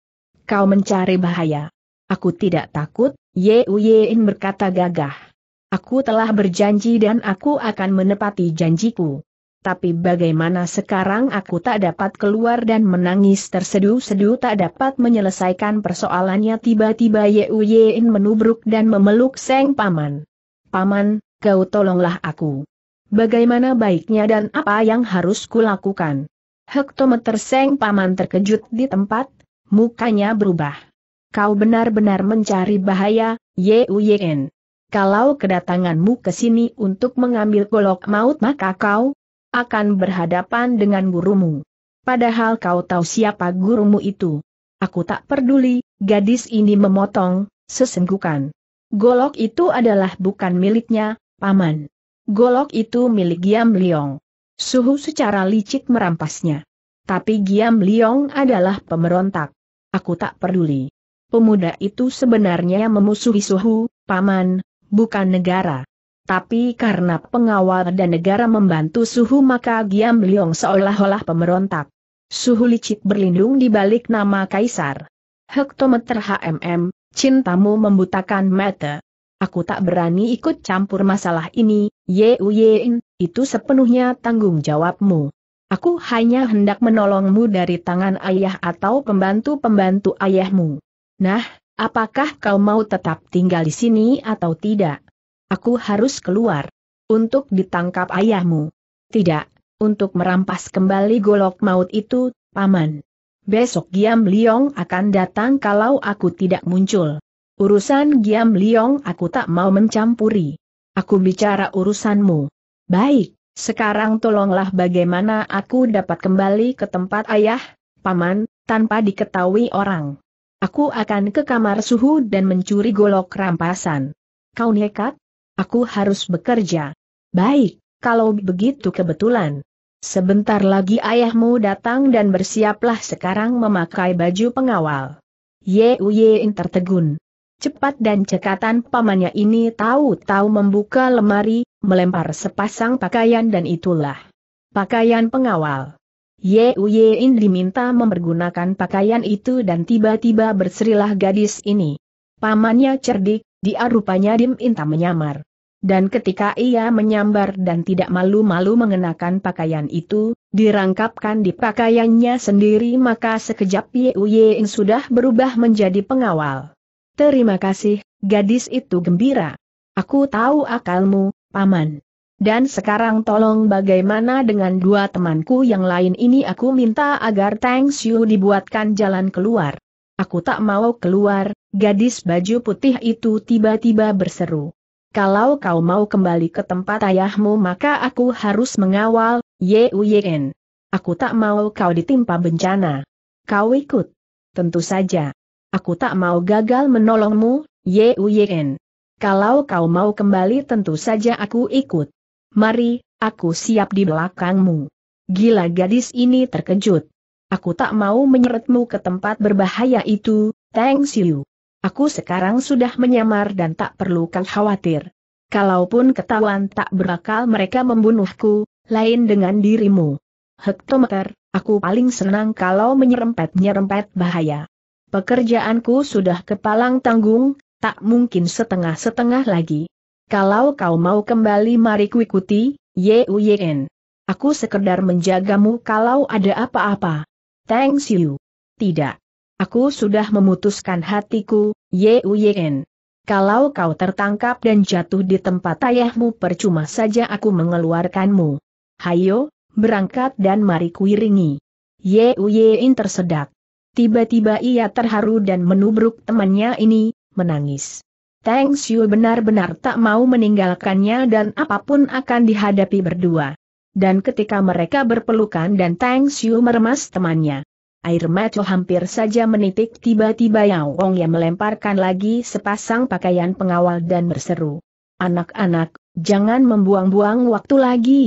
Speaker 1: Kau mencari bahaya. Aku tidak takut, Yuyen berkata gagah. Aku telah berjanji dan aku akan menepati janjiku. Tapi bagaimana sekarang aku tak dapat keluar dan menangis terseduh-seduh tak dapat menyelesaikan persoalannya tiba-tiba Yein menubruk dan memeluk Seng Paman. Paman, kau tolonglah aku. Bagaimana baiknya dan apa yang harus kulakukan? Hektometer Seng Paman terkejut di tempat, mukanya berubah. Kau benar-benar mencari bahaya, Yein kalau kedatanganmu ke sini untuk mengambil golok maut maka kau akan berhadapan dengan gurumu. Padahal kau tahu siapa gurumu itu. Aku tak peduli, gadis ini memotong, sesenggukan. Golok itu adalah bukan miliknya, paman. Golok itu milik Giam Liong. Suhu secara licik merampasnya. Tapi Giam Liong adalah pemberontak. Aku tak peduli. Pemuda itu sebenarnya memusuhi Suhu, paman, bukan negara. Tapi karena pengawal dan negara membantu suhu maka Giam Liong seolah-olah pemberontak. Suhu licik berlindung di balik nama Kaisar. Hektometer HMM, cintamu membutakan mata. Aku tak berani ikut campur masalah ini, Ye Uyein, itu sepenuhnya tanggung jawabmu. Aku hanya hendak menolongmu dari tangan ayah atau pembantu-pembantu ayahmu. Nah, Apakah kau mau tetap tinggal di sini atau tidak? Aku harus keluar. Untuk ditangkap ayahmu. Tidak, untuk merampas kembali golok maut itu, paman. Besok Giam Liong akan datang kalau aku tidak muncul. Urusan Giam Liong aku tak mau mencampuri. Aku bicara urusanmu. Baik, sekarang tolonglah bagaimana aku dapat kembali ke tempat ayah, paman, tanpa diketahui orang. Aku akan ke kamar suhu dan mencuri golok rampasan. Kau nekat? Aku harus bekerja. Baik, kalau begitu kebetulan. Sebentar lagi ayahmu datang dan bersiaplah sekarang memakai baju pengawal. Yein tertegun. Cepat dan cekatan pamannya ini tahu-tahu membuka lemari, melempar sepasang pakaian dan itulah pakaian pengawal. Ye Uyein diminta mempergunakan pakaian itu dan tiba-tiba berserilah gadis ini. Pamannya cerdik, dia rupanya Dim menyamar. Dan ketika ia menyambar dan tidak malu-malu mengenakan pakaian itu, dirangkapkan di pakaiannya sendiri maka sekejap Ye Uyein sudah berubah menjadi pengawal. Terima kasih, gadis itu gembira. Aku tahu akalmu, Paman. Dan sekarang tolong bagaimana dengan dua temanku yang lain ini aku minta agar Tang Xiu dibuatkan jalan keluar. Aku tak mau keluar, gadis baju putih itu tiba-tiba berseru. Kalau kau mau kembali ke tempat ayahmu maka aku harus mengawal, Ye uyen. Aku tak mau kau ditimpa bencana. Kau ikut. Tentu saja. Aku tak mau gagal menolongmu, Ye uyen. Kalau kau mau kembali tentu saja aku ikut mari, aku siap di belakangmu. Gila gadis ini terkejut. Aku tak mau menyeretmu ke tempat berbahaya itu, Teng Siu. Aku sekarang sudah menyamar dan tak perlu kau khawatir. Kalaupun ketahuan tak berakal mereka membunuhku, lain dengan dirimu. Hektometer, aku paling senang kalau menyerempet-nyerempet bahaya. Pekerjaanku sudah kepalang tanggung, tak mungkin setengah-setengah lagi. Kalau kau mau kembali mari kuikuti, Yuyen. Aku sekedar menjagamu kalau ada apa-apa. Thanks you. Tidak. Aku sudah memutuskan hatiku, Yuyen. Kalau kau tertangkap dan jatuh di tempat ayahmu percuma saja aku mengeluarkanmu. Hayo, berangkat dan mari kuiringi. Yuyen tersedak. Tiba-tiba ia terharu dan menubruk temannya ini, menangis. Tang Xiu benar-benar tak mau meninggalkannya dan apapun akan dihadapi berdua. Dan ketika mereka berpelukan dan Tang Xiu meremas temannya. Air mata hampir saja menitik tiba-tiba Yao Wong yang melemparkan lagi sepasang pakaian pengawal dan berseru. Anak-anak, jangan membuang-buang waktu lagi.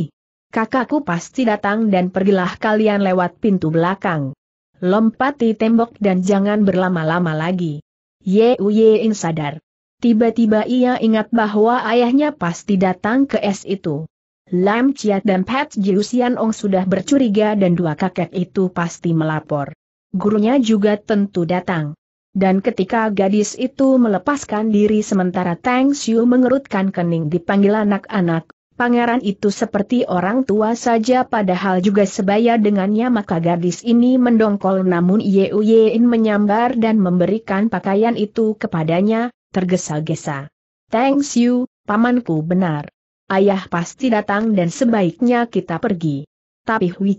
Speaker 1: Kakakku pasti datang dan pergilah kalian lewat pintu belakang. Lompati tembok dan jangan berlama-lama lagi. Ye Ying sadar Tiba-tiba ia ingat bahwa ayahnya pasti datang ke es itu. Lam Chiat dan Pat Jiusian Ong sudah bercuriga dan dua kakek itu pasti melapor. Gurunya juga tentu datang. Dan ketika gadis itu melepaskan diri sementara Tang Xiu mengerutkan kening dipanggil anak-anak, pangeran itu seperti orang tua saja padahal juga sebaya dengannya maka gadis ini mendongkol namun Ye Uyein menyambar dan memberikan pakaian itu kepadanya, tergesa-gesa. Thanks you, pamanku benar. Ayah pasti datang dan sebaiknya kita pergi. Tapi Hui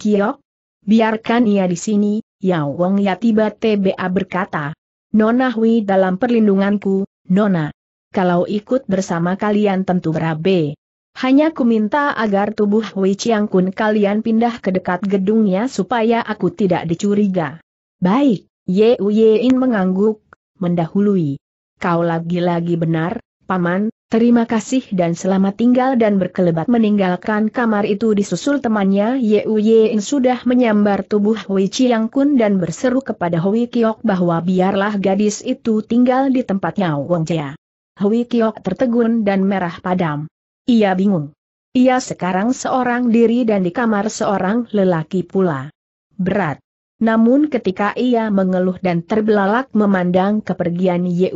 Speaker 1: Biarkan ia di sini, Yao Wong ya tiba TBA berkata. Nona Hui dalam perlindunganku, Nona. Kalau ikut bersama kalian tentu berabe. Hanya ku minta agar tubuh Hui Chiang Kun kalian pindah ke dekat gedungnya supaya aku tidak dicuriga. Baik, Ye Uyein mengangguk, mendahului kau lagi-lagi benar, Paman, terima kasih dan selamat tinggal dan berkelebat meninggalkan kamar itu disusul temannya Uye yang sudah menyambar tubuh Hui Chiang Kun dan berseru kepada Hui Kiok bahwa biarlah gadis itu tinggal di tempatnya Wong Jia. Hui Kiok tertegun dan merah padam. Ia bingung. Ia sekarang seorang diri dan di kamar seorang lelaki pula. Berat. Namun ketika ia mengeluh dan terbelalak memandang kepergian Yu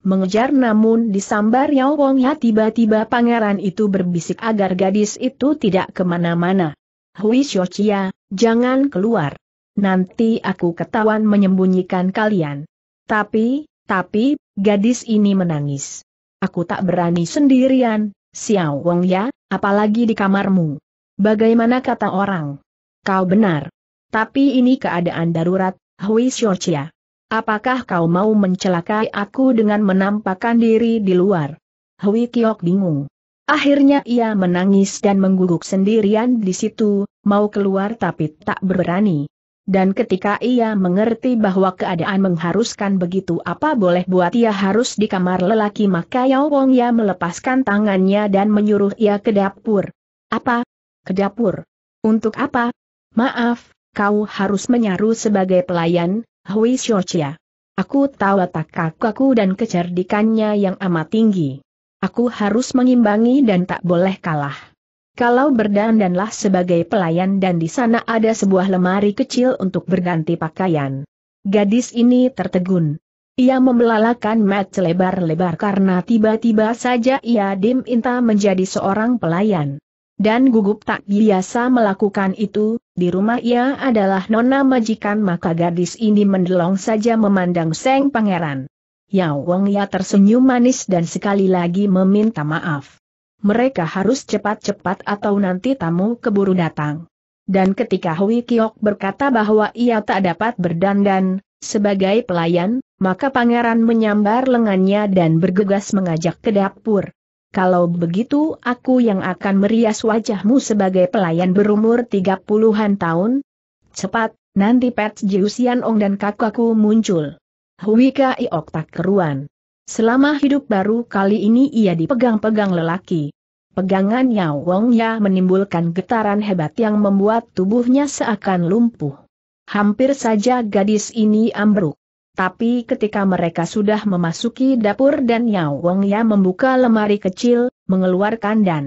Speaker 1: mengejar namun disambar Yao Wong Ya tiba-tiba pangeran itu berbisik agar gadis itu tidak kemana-mana. Hui Xiochia, jangan keluar. Nanti aku ketahuan menyembunyikan kalian. Tapi, tapi, gadis ini menangis. Aku tak berani sendirian, Xiao Wong Ya, apalagi di kamarmu. Bagaimana kata orang? Kau benar. Tapi ini keadaan darurat, Hui Xiorchia. Apakah kau mau mencelakai aku dengan menampakkan diri di luar? Hui Kiok bingung. Akhirnya ia menangis dan mengguguk sendirian di situ, mau keluar tapi tak berani. Dan ketika ia mengerti bahwa keadaan mengharuskan begitu apa boleh buat ia harus di kamar lelaki maka Yao Wong ia melepaskan tangannya dan menyuruh ia ke dapur. Apa? Ke dapur? Untuk apa? Maaf, kau harus menyaru sebagai pelayan, Hui Xiaoqia. Aku tahu tak kakakku dan kecerdikannya yang amat tinggi. Aku harus mengimbangi dan tak boleh kalah. Kalau berdandanlah sebagai pelayan dan di sana ada sebuah lemari kecil untuk berganti pakaian. Gadis ini tertegun. Ia membelalakan mat lebar-lebar karena tiba-tiba saja ia diminta menjadi seorang pelayan dan gugup tak biasa melakukan itu, di rumah ia adalah nona majikan maka gadis ini mendelong saja memandang Seng Pangeran. Yao Wong Ya tersenyum manis dan sekali lagi meminta maaf. Mereka harus cepat-cepat atau nanti tamu keburu datang. Dan ketika Hui Kiok berkata bahwa ia tak dapat berdandan, sebagai pelayan, maka pangeran menyambar lengannya dan bergegas mengajak ke dapur. Kalau begitu aku yang akan merias wajahmu sebagai pelayan berumur tiga puluhan tahun. Cepat, nanti Pet Jiusian Ong dan kakakku muncul. Huika iok tak keruan. Selama hidup baru kali ini ia dipegang-pegang lelaki. Pegangannya Wong Ya menimbulkan getaran hebat yang membuat tubuhnya seakan lumpuh. Hampir saja gadis ini ambruk. Tapi ketika mereka sudah memasuki dapur dan Yao Wong Ya membuka lemari kecil, mengeluarkan dan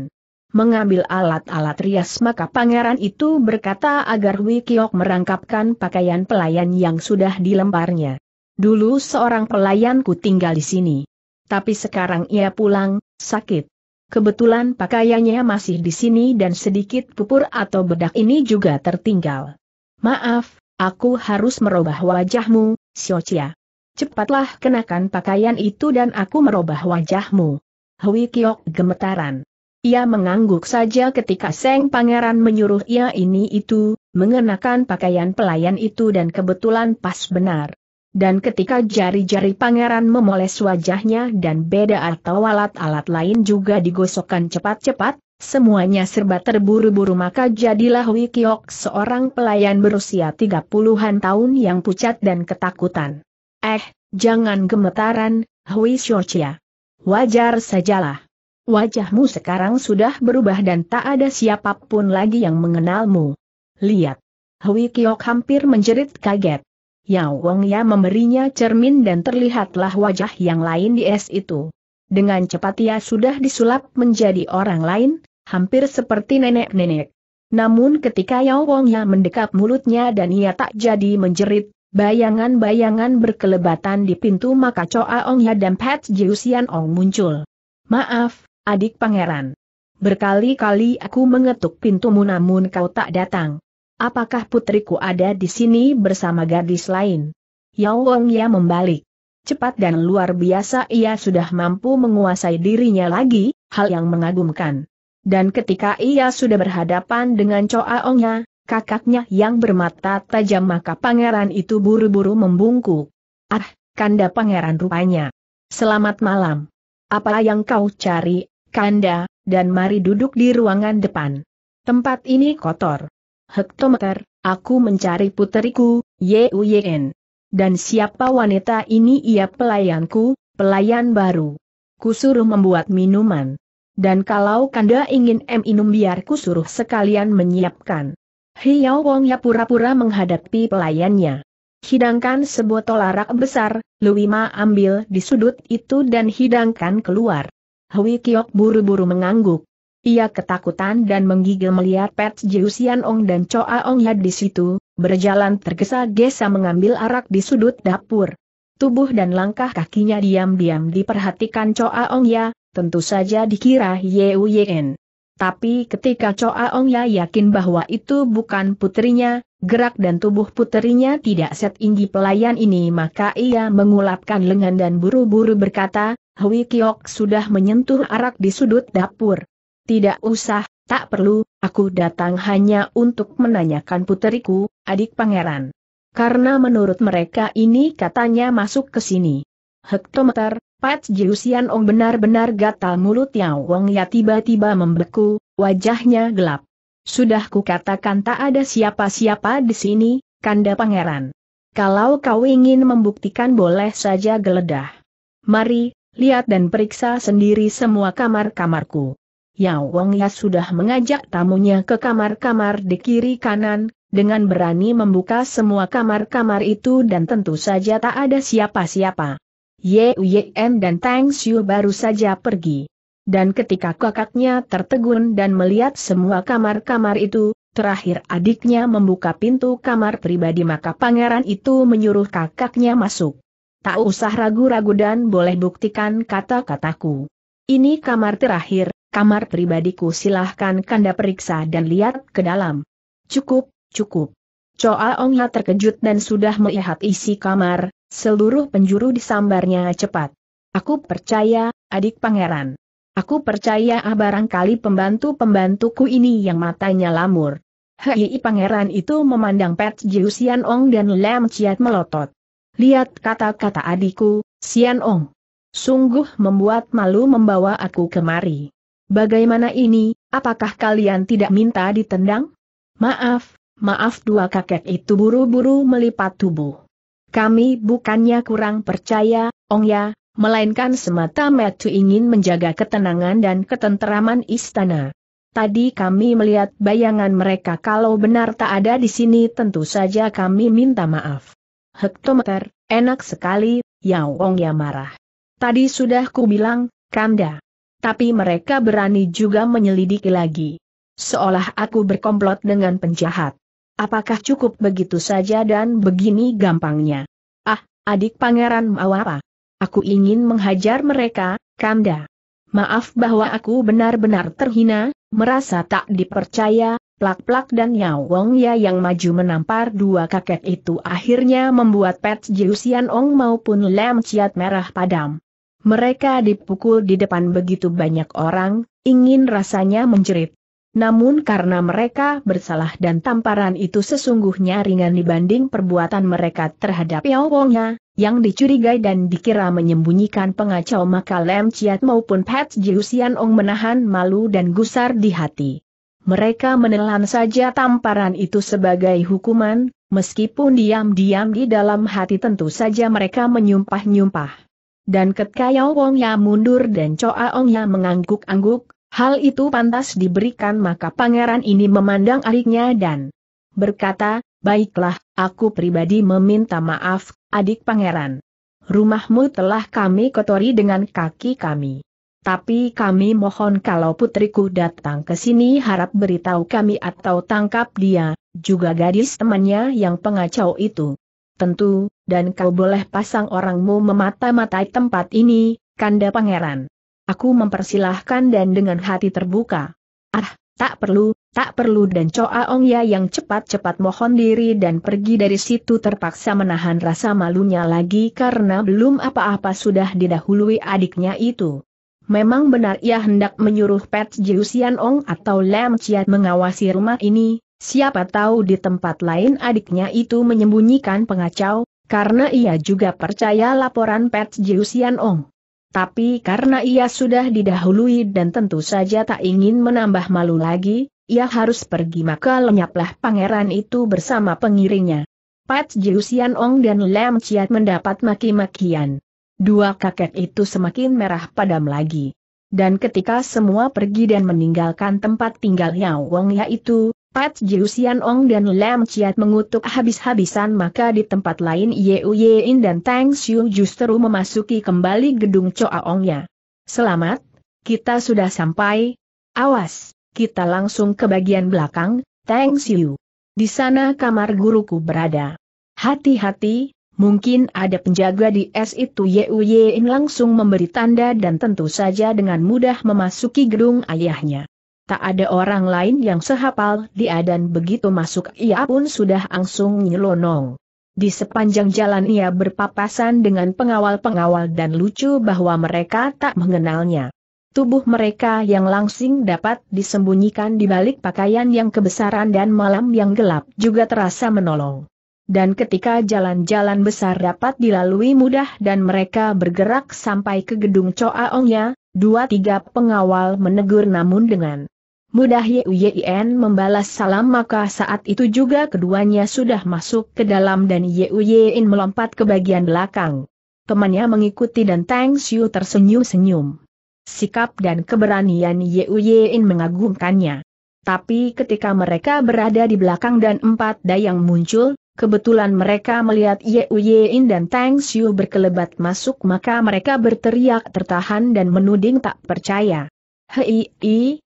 Speaker 1: mengambil alat-alat rias maka pangeran itu berkata agar Wikiok merangkapkan pakaian pelayan yang sudah dilemparnya. Dulu seorang pelayanku tinggal di sini. Tapi sekarang ia pulang, sakit. Kebetulan pakaiannya masih di sini dan sedikit pupur atau bedak ini juga tertinggal. Maaf, aku harus merubah wajahmu, Xiochia. Cepatlah kenakan pakaian itu dan aku merubah wajahmu. Hui Kiok gemetaran. Ia mengangguk saja ketika Seng Pangeran menyuruh ia ini itu, mengenakan pakaian pelayan itu dan kebetulan pas benar. Dan ketika jari-jari pangeran memoles wajahnya dan beda atau alat-alat lain juga digosokkan cepat-cepat, Semuanya serba terburu-buru maka jadilah Wikiok seorang pelayan berusia 30-an tahun yang pucat dan ketakutan. Eh, jangan gemetaran, Hui Shochia. Wajar sajalah. Wajahmu sekarang sudah berubah dan tak ada siapapun lagi yang mengenalmu. Lihat. Hui Kiok hampir menjerit kaget. Yao Wong Ya memberinya cermin dan terlihatlah wajah yang lain di es itu. Dengan cepat ia sudah disulap menjadi orang lain, hampir seperti nenek-nenek. Namun ketika Yao Wongnya mendekap mulutnya dan ia tak jadi menjerit, bayangan-bayangan berkelebatan di pintu maka Choa Ongnya dan Pat Jiusian Ong muncul. Maaf, adik pangeran. Berkali-kali aku mengetuk pintumu namun kau tak datang. Apakah putriku ada di sini bersama gadis lain? Yao Wongnya membalik. Cepat dan luar biasa ia sudah mampu menguasai dirinya lagi, hal yang mengagumkan. Dan ketika ia sudah berhadapan dengan Ongnya, kakaknya yang bermata tajam maka pangeran itu buru-buru membungkuk. Ah, kanda pangeran rupanya. Selamat malam. Apa yang kau cari, kanda, dan mari duduk di ruangan depan. Tempat ini kotor. Hektometer, aku mencari puteriku, Yuyen. Dan siapa wanita ini ia pelayanku, pelayan baru. Kusuruh membuat minuman dan kalau kanda ingin m minum biar ku suruh sekalian menyiapkan. Hiao Wong ya pura-pura menghadapi pelayannya. Hidangkan sebuah tolarak besar, Luima ambil di sudut itu dan hidangkan keluar. Hui Kiok buru-buru mengangguk. Ia ketakutan dan menggigil melihat Pet Jiusian Ong dan Choa Ong ya di situ, berjalan tergesa-gesa mengambil arak di sudut dapur. Tubuh dan langkah kakinya diam-diam diperhatikan Choa Ong ya, tentu saja dikira Yu Yen. Tapi ketika Choa Ong ya yakin bahwa itu bukan putrinya, gerak dan tubuh putrinya tidak setinggi pelayan ini maka ia mengulapkan lengan dan buru-buru berkata, Hui Kiok sudah menyentuh arak di sudut dapur. Tidak usah, tak perlu, aku datang hanya untuk menanyakan puteriku, adik pangeran. Karena menurut mereka ini katanya masuk ke sini. Hektometer, Pat Jiusian Ong benar-benar gatal mulutnya. Wong Ya tiba-tiba membeku, wajahnya gelap. Sudah kukatakan tak ada siapa-siapa di sini, kanda pangeran. Kalau kau ingin membuktikan boleh saja geledah. Mari, lihat dan periksa sendiri semua kamar-kamarku. Ya Wong Ya sudah mengajak tamunya ke kamar-kamar di kiri kanan, dengan berani membuka semua kamar-kamar itu dan tentu saja tak ada siapa-siapa. Ye Yim dan Tang Xiu baru saja pergi. Dan ketika kakaknya tertegun dan melihat semua kamar-kamar itu, terakhir adiknya membuka pintu kamar pribadi maka pangeran itu menyuruh kakaknya masuk. Tak usah ragu-ragu dan boleh buktikan kata-kataku. Ini kamar terakhir, kamar pribadiku silahkan kanda periksa dan lihat ke dalam. Cukup, cukup. Choa Ongla ya terkejut dan sudah melihat isi kamar, Seluruh penjuru disambarnya cepat. Aku percaya, adik pangeran. Aku percaya ah barangkali pembantu-pembantuku ini yang matanya lamur. Hei pangeran itu memandang Pet Jiu Sian Ong dan Lam Chiat melotot. Lihat kata-kata adikku, Sian Ong. Sungguh membuat malu membawa aku kemari. Bagaimana ini, apakah kalian tidak minta ditendang? Maaf, maaf dua kakek itu buru-buru melipat tubuh. Kami bukannya kurang percaya, Ong Ya, melainkan semata-mata ingin menjaga ketenangan dan ketenteraman istana. Tadi kami melihat bayangan mereka kalau benar tak ada di sini tentu saja kami minta maaf. Hektometer, enak sekali, Ya, Ong ya marah. Tadi sudah ku bilang, Kanda. Tapi mereka berani juga menyelidiki lagi. Seolah aku berkomplot dengan penjahat. Apakah cukup begitu saja dan begini gampangnya? Ah, adik pangeran mau apa? Aku ingin menghajar mereka, Kanda. Maaf bahwa aku benar-benar terhina, merasa tak dipercaya, plak-plak dan Nyawong Ya yang maju menampar dua kakek itu akhirnya membuat Pet Jiusian Ong maupun Lem Ciat merah padam. Mereka dipukul di depan begitu banyak orang, ingin rasanya menjerit. Namun karena mereka bersalah dan tamparan itu sesungguhnya ringan dibanding perbuatan mereka terhadap Yao Wongnya, yang dicurigai dan dikira menyembunyikan pengacau maka Lem Chiat maupun Pat Jiusian Ong menahan malu dan gusar di hati. Mereka menelan saja tamparan itu sebagai hukuman, meskipun diam-diam di dalam hati tentu saja mereka menyumpah-nyumpah. Dan ketika Yao Wongnya mundur dan Choa Ongnya mengangguk-angguk, Hal itu pantas diberikan maka pangeran ini memandang adiknya dan berkata, Baiklah, aku pribadi meminta maaf, adik pangeran. Rumahmu telah kami kotori dengan kaki kami. Tapi kami mohon kalau putriku datang ke sini harap beritahu kami atau tangkap dia, juga gadis temannya yang pengacau itu. Tentu, dan kau boleh pasang orangmu memata-matai tempat ini, kanda pangeran aku mempersilahkan dan dengan hati terbuka. Ah, tak perlu, tak perlu dan coa Ong Ya yang cepat-cepat mohon diri dan pergi dari situ terpaksa menahan rasa malunya lagi karena belum apa-apa sudah didahului adiknya itu. Memang benar ia hendak menyuruh Pet Jiusian Ong atau Lam Chiat mengawasi rumah ini, siapa tahu di tempat lain adiknya itu menyembunyikan pengacau, karena ia juga percaya laporan Pet Jiusian Ong tapi karena ia sudah didahului dan tentu saja tak ingin menambah malu lagi, ia harus pergi maka lenyaplah pangeran itu bersama pengiringnya. Pat Jiusian Ong dan Lam Chiat mendapat maki-makian. Dua kakek itu semakin merah padam lagi. Dan ketika semua pergi dan meninggalkan tempat tinggalnya Wong Ya itu, Pat Jiusian Ong dan Lam Chiat mengutuk habis-habisan maka di tempat lain Yeu Yein dan Tang Xiu justru memasuki kembali gedung Choa Ongnya. Selamat, kita sudah sampai. Awas, kita langsung ke bagian belakang, Tang Xiu. Di sana kamar guruku berada. Hati-hati, Mungkin ada penjaga di es itu Yeu Yein langsung memberi tanda dan tentu saja dengan mudah memasuki gedung ayahnya tak ada orang lain yang sehapal. dia dan begitu masuk ia pun sudah langsung nyelonong. Di sepanjang jalan ia berpapasan dengan pengawal-pengawal dan lucu bahwa mereka tak mengenalnya. Tubuh mereka yang langsing dapat disembunyikan di balik pakaian yang kebesaran dan malam yang gelap juga terasa menolong. Dan ketika jalan-jalan besar dapat dilalui mudah dan mereka bergerak sampai ke gedung Coaongnya, dua tiga pengawal menegur namun dengan Mudah Yuyin membalas salam maka saat itu juga keduanya sudah masuk ke dalam dan Yuyin melompat ke bagian belakang. Temannya mengikuti dan Tang Xiu tersenyum-senyum. Sikap dan keberanian Yuyin mengagumkannya. Tapi ketika mereka berada di belakang dan empat dayang muncul, kebetulan mereka melihat Yuyin dan Tang Xiu berkelebat masuk maka mereka berteriak tertahan dan menuding tak percaya. Hei,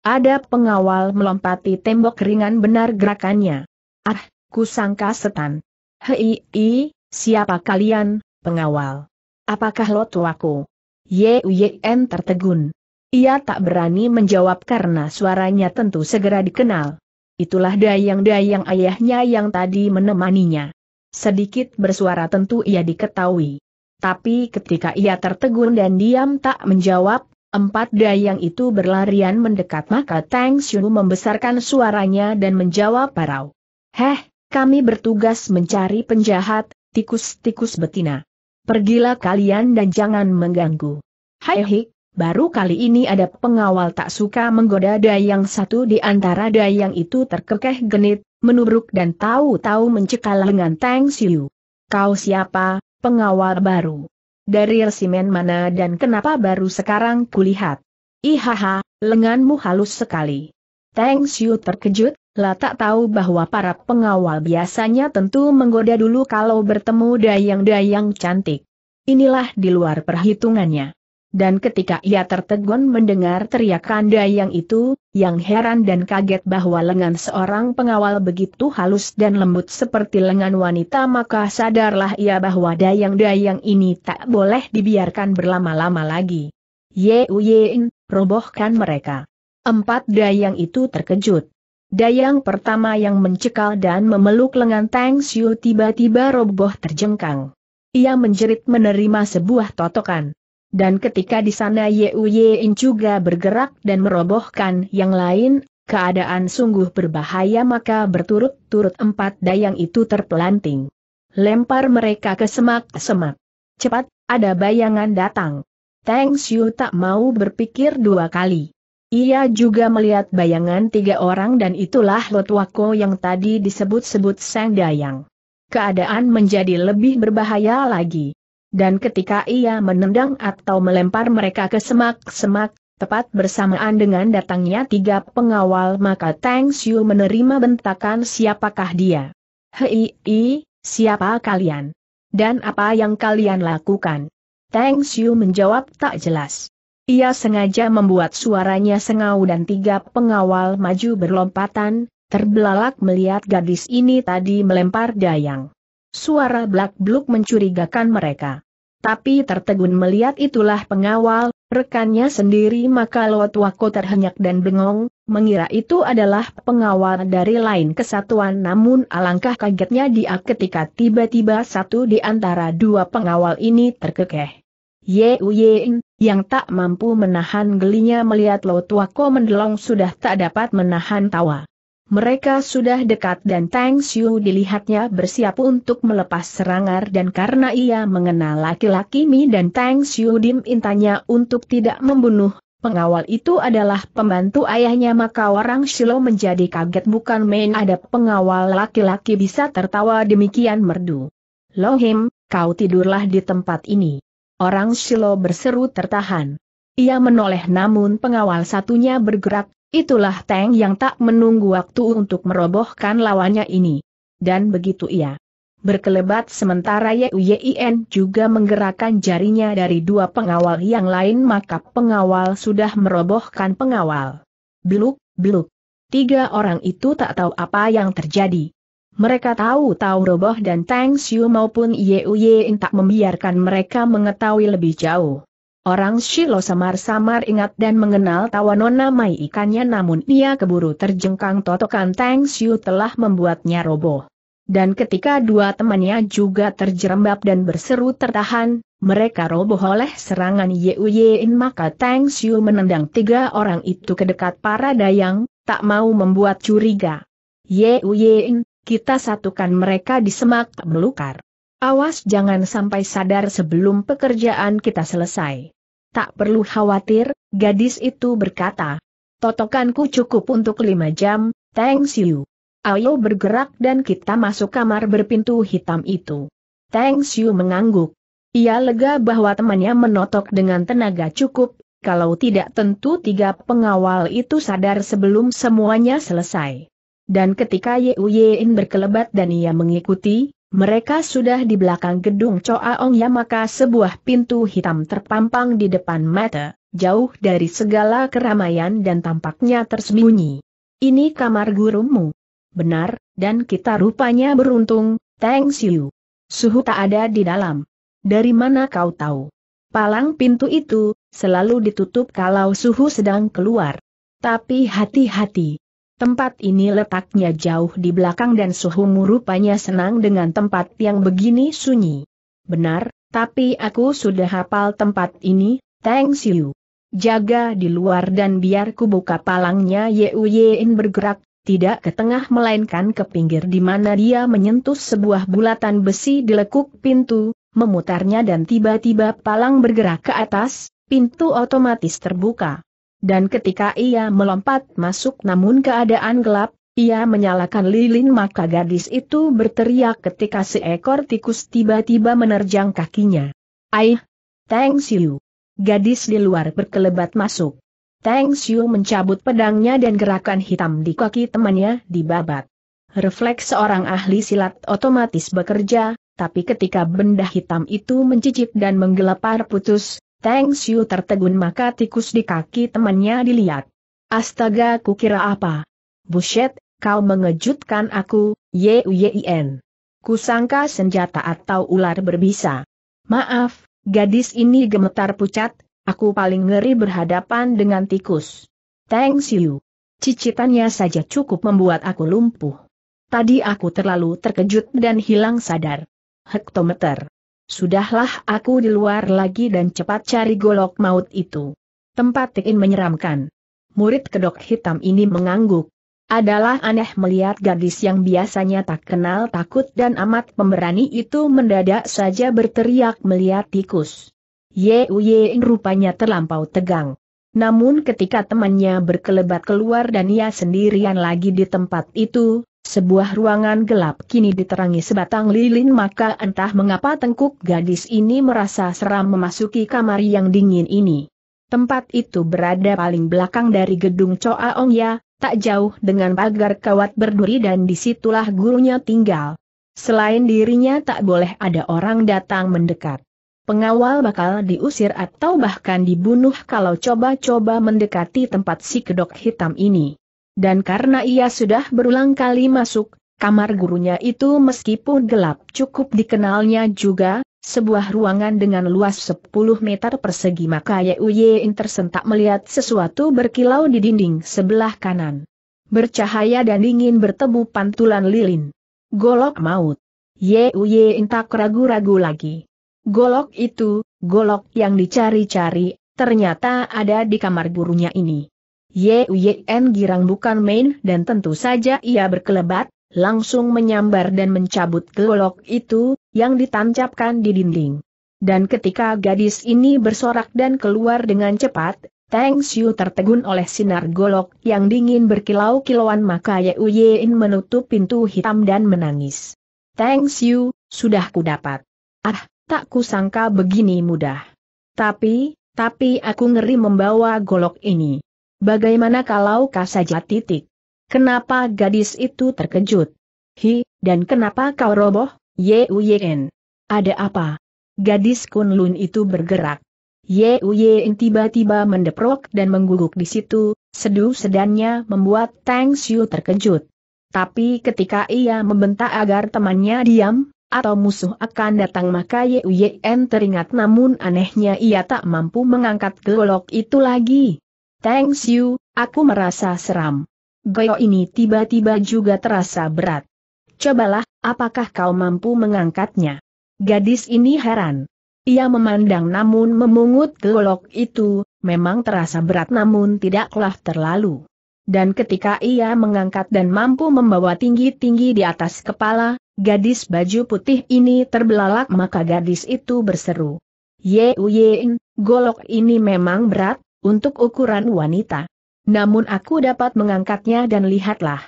Speaker 1: ada pengawal melompati tembok ringan benar gerakannya. Ah, kusangka setan. Hei, i, siapa kalian, pengawal? Apakah lo tuaku? Yen tertegun. Ia tak berani menjawab karena suaranya tentu segera dikenal. Itulah dayang-dayang ayahnya yang tadi menemaninya. Sedikit bersuara tentu ia diketahui. Tapi ketika ia tertegun dan diam tak menjawab, Empat dayang itu berlarian mendekat maka Tang Xiu membesarkan suaranya dan menjawab parau. Heh, kami bertugas mencari penjahat, tikus-tikus betina. Pergilah kalian dan jangan mengganggu. Hai hik, baru kali ini ada pengawal tak suka menggoda dayang satu di antara dayang itu terkekeh genit, menubruk dan tahu-tahu mencekal lengan Tang Xiu. Kau siapa, pengawal baru? Dari resimen mana dan kenapa baru sekarang kulihat? Ihaha, lenganmu halus sekali. Teng Xiu terkejut, lah tak tahu bahwa para pengawal biasanya tentu menggoda dulu kalau bertemu dayang-dayang cantik. Inilah di luar perhitungannya dan ketika ia tertegun mendengar teriakan dayang itu, yang heran dan kaget bahwa lengan seorang pengawal begitu halus dan lembut seperti lengan wanita maka sadarlah ia bahwa dayang-dayang ini tak boleh dibiarkan berlama-lama lagi. Yein, robohkan mereka. Empat dayang itu terkejut. Dayang pertama yang mencekal dan memeluk lengan Tang Xiu tiba-tiba roboh terjengkang. Ia menjerit menerima sebuah totokan. Dan ketika di sana Yu Yein juga bergerak dan merobohkan yang lain, keadaan sungguh berbahaya maka berturut-turut empat dayang itu terpelanting. Lempar mereka ke semak-semak. Cepat, ada bayangan datang. Tang Xiu tak mau berpikir dua kali. Ia juga melihat bayangan tiga orang dan itulah Lotwako yang tadi disebut-sebut Sang Dayang. Keadaan menjadi lebih berbahaya lagi dan ketika ia menendang atau melempar mereka ke semak-semak, tepat bersamaan dengan datangnya tiga pengawal maka Tang Xiu menerima bentakan siapakah dia. Hei, i, siapa kalian? Dan apa yang kalian lakukan? Tang Xiu menjawab tak jelas. Ia sengaja membuat suaranya sengau dan tiga pengawal maju berlompatan, terbelalak melihat gadis ini tadi melempar dayang. Suara blak-bluk mencurigakan mereka. Tapi tertegun melihat itulah pengawal, rekannya sendiri maka Lot Wako terhenyak dan bengong, mengira itu adalah pengawal dari lain kesatuan namun alangkah kagetnya dia ketika tiba-tiba satu di antara dua pengawal ini terkekeh. Ye Uyen, yang tak mampu menahan gelinya melihat Lot Wako mendelong sudah tak dapat menahan tawa. Mereka sudah dekat dan Tang Xiu dilihatnya bersiap untuk melepas serangan dan karena ia mengenal laki-laki Mi dan Tang Xiu dimintanya untuk tidak membunuh, pengawal itu adalah pembantu ayahnya maka orang Shilo menjadi kaget bukan main ada pengawal laki-laki bisa tertawa demikian merdu. Lohim, kau tidurlah di tempat ini. Orang Shilo berseru tertahan. Ia menoleh namun pengawal satunya bergerak Itulah Teng yang tak menunggu waktu untuk merobohkan lawannya ini. Dan begitu ia berkelebat sementara Yien juga menggerakkan jarinya dari dua pengawal yang lain maka pengawal sudah merobohkan pengawal. Bluk, bluk. Tiga orang itu tak tahu apa yang terjadi. Mereka tahu-tahu roboh dan Tang Xiu maupun Yien tak membiarkan mereka mengetahui lebih jauh. Orang Shilo samar-samar ingat dan mengenal tawa nona Mai ikannya namun ia keburu terjengkang totokan Tang Xiu telah membuatnya roboh. Dan ketika dua temannya juga terjerembab dan berseru tertahan, mereka roboh oleh serangan Yein maka Tang Xiu menendang tiga orang itu ke dekat para dayang, tak mau membuat curiga. Yein, kita satukan mereka di semak belukar. Awas jangan sampai sadar sebelum pekerjaan kita selesai. Tak perlu khawatir, gadis itu berkata. Totokanku cukup untuk lima jam, thanks you. Ayo bergerak dan kita masuk kamar berpintu hitam itu. Thanks you mengangguk. Ia lega bahwa temannya menotok dengan tenaga cukup, kalau tidak tentu tiga pengawal itu sadar sebelum semuanya selesai. Dan ketika Yeu Yein berkelebat dan ia mengikuti, mereka sudah di belakang gedung Choaong ya maka sebuah pintu hitam terpampang di depan mata, jauh dari segala keramaian dan tampaknya tersembunyi. Ini kamar gurumu. Benar, dan kita rupanya beruntung, Thanks you. Suhu tak ada di dalam. Dari mana kau tahu? Palang pintu itu, selalu ditutup kalau suhu sedang keluar. Tapi hati-hati, Tempat ini letaknya jauh di belakang dan Suhumu rupanya senang dengan tempat yang begini sunyi. Benar, tapi aku sudah hafal tempat ini, Thanks Siu. Jaga di luar dan biar buka palangnya Yein bergerak, tidak ke tengah melainkan ke pinggir di mana dia menyentuh sebuah bulatan besi di lekuk pintu, memutarnya dan tiba-tiba palang bergerak ke atas, pintu otomatis terbuka dan ketika ia melompat masuk namun keadaan gelap, ia menyalakan lilin maka gadis itu berteriak ketika seekor tikus tiba-tiba menerjang kakinya. Aih! thanks you. Gadis di luar berkelebat masuk. Thanks you mencabut pedangnya dan gerakan hitam di kaki temannya dibabat. Refleks seorang ahli silat otomatis bekerja, tapi ketika benda hitam itu mencicip dan menggelepar putus, Tang Xiu tertegun maka tikus di kaki temannya dilihat. Astaga kukira apa? Buset, kau mengejutkan aku, ku Kusangka senjata atau ular berbisa. Maaf, gadis ini gemetar pucat, aku paling ngeri berhadapan dengan tikus. Tang Xiu. Cicitannya saja cukup membuat aku lumpuh. Tadi aku terlalu terkejut dan hilang sadar. Hektometer. Sudahlah aku di luar lagi dan cepat cari golok maut itu. Tempat Tikin menyeramkan. Murid kedok hitam ini mengangguk. Adalah aneh melihat gadis yang biasanya tak kenal takut dan amat pemberani itu mendadak saja berteriak melihat tikus. Yeuyein rupanya terlampau tegang. Namun ketika temannya berkelebat keluar dan ia sendirian lagi di tempat itu, sebuah ruangan gelap kini diterangi sebatang lilin maka entah mengapa tengkuk gadis ini merasa seram memasuki kamar yang dingin ini. Tempat itu berada paling belakang dari gedung Choa Ya, tak jauh dengan pagar kawat berduri dan disitulah gurunya tinggal. Selain dirinya tak boleh ada orang datang mendekat. Pengawal bakal diusir atau bahkan dibunuh kalau coba-coba mendekati tempat si kedok hitam ini. Dan karena ia sudah berulang kali masuk, kamar gurunya itu meskipun gelap cukup dikenalnya juga, sebuah ruangan dengan luas 10 meter persegi maka Yuyin tersentak melihat sesuatu berkilau di dinding sebelah kanan. Bercahaya dan dingin bertemu pantulan lilin. Golok maut. Yuyin tak ragu-ragu lagi. Golok itu, golok yang dicari-cari, ternyata ada di kamar gurunya ini. Yuyen girang bukan main dan tentu saja ia berkelebat, langsung menyambar dan mencabut golok itu, yang ditancapkan di dinding. Dan ketika gadis ini bersorak dan keluar dengan cepat, Tang Xiu tertegun oleh sinar golok yang dingin berkilau-kilauan maka Yuyen menutup pintu hitam dan menangis. Tang Xiu, sudah ku dapat. Ah, tak ku sangka begini mudah. Tapi, tapi aku ngeri membawa golok ini. Bagaimana kalau saja titik? Kenapa gadis itu terkejut? Hi, dan kenapa kau roboh, Yeyen? Ada apa? Gadis Kunlun itu bergerak. Yeyen tiba-tiba mendeprok dan mengguguk di situ, seduh sedannya membuat Tang Xiu terkejut. Tapi ketika ia membentak agar temannya diam, atau musuh akan datang maka Yeyen teringat namun anehnya ia tak mampu mengangkat golok itu lagi. Tang Xiu, aku merasa seram. Goyo ini tiba-tiba juga terasa berat. Cobalah, apakah kau mampu mengangkatnya? Gadis ini heran. Ia memandang namun memungut golok itu, memang terasa berat namun tidaklah terlalu. Dan ketika ia mengangkat dan mampu membawa tinggi-tinggi di atas kepala, gadis baju putih ini terbelalak maka gadis itu berseru. Ye golok ini memang berat, untuk ukuran wanita. Namun aku dapat mengangkatnya dan lihatlah.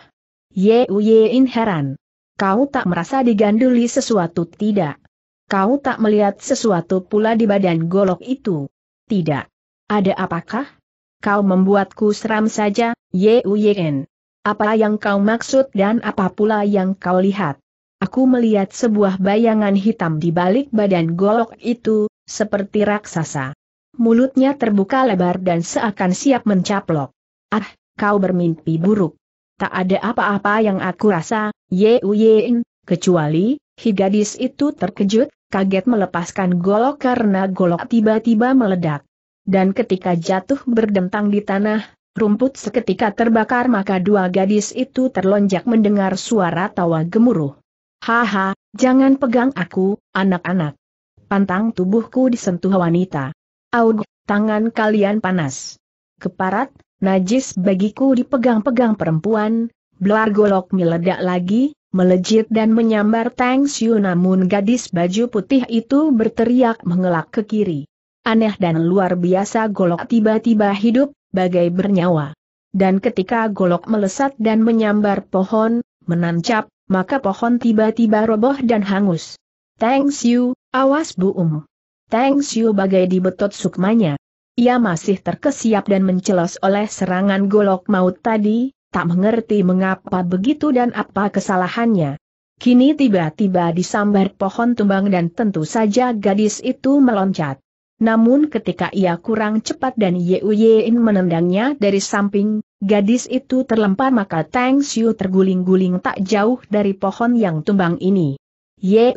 Speaker 1: Ye Uyein heran. Kau tak merasa diganduli sesuatu tidak? Kau tak melihat sesuatu pula di badan golok itu? Tidak. Ada apakah? Kau membuatku seram saja, Ye Uyein. Apa yang kau maksud dan apa pula yang kau lihat? Aku melihat sebuah bayangan hitam di balik badan golok itu, seperti raksasa mulutnya terbuka lebar dan seakan siap mencaplok. Ah, kau bermimpi buruk. Tak ada apa-apa yang aku rasa, ye Yeuyen, kecuali, hi gadis itu terkejut, kaget melepaskan golok karena golok tiba-tiba meledak. Dan ketika jatuh berdentang di tanah, rumput seketika terbakar maka dua gadis itu terlonjak mendengar suara tawa gemuruh. Haha, jangan pegang aku, anak-anak. Pantang tubuhku disentuh wanita. Aud, tangan kalian panas. Keparat, najis bagiku dipegang-pegang perempuan, belar golok meledak lagi, melejit dan menyambar Tang Xiu namun gadis baju putih itu berteriak mengelak ke kiri. Aneh dan luar biasa golok tiba-tiba hidup, bagai bernyawa. Dan ketika golok melesat dan menyambar pohon, menancap, maka pohon tiba-tiba roboh dan hangus. Tang Xiu, awas Bu Um. Tang Xiu bagai dibetot sukmanya. Ia masih terkesiap dan mencelos oleh serangan golok maut tadi, tak mengerti mengapa begitu dan apa kesalahannya. Kini tiba-tiba disambar pohon tumbang dan tentu saja gadis itu meloncat. Namun ketika ia kurang cepat dan Ye menendangnya dari samping, gadis itu terlempar maka Tang Xiu terguling-guling tak jauh dari pohon yang tumbang ini. Ye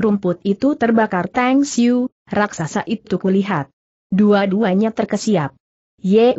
Speaker 1: rumput itu terbakar Tang Xiu, raksasa itu kulihat. Dua-duanya terkesiap. Ye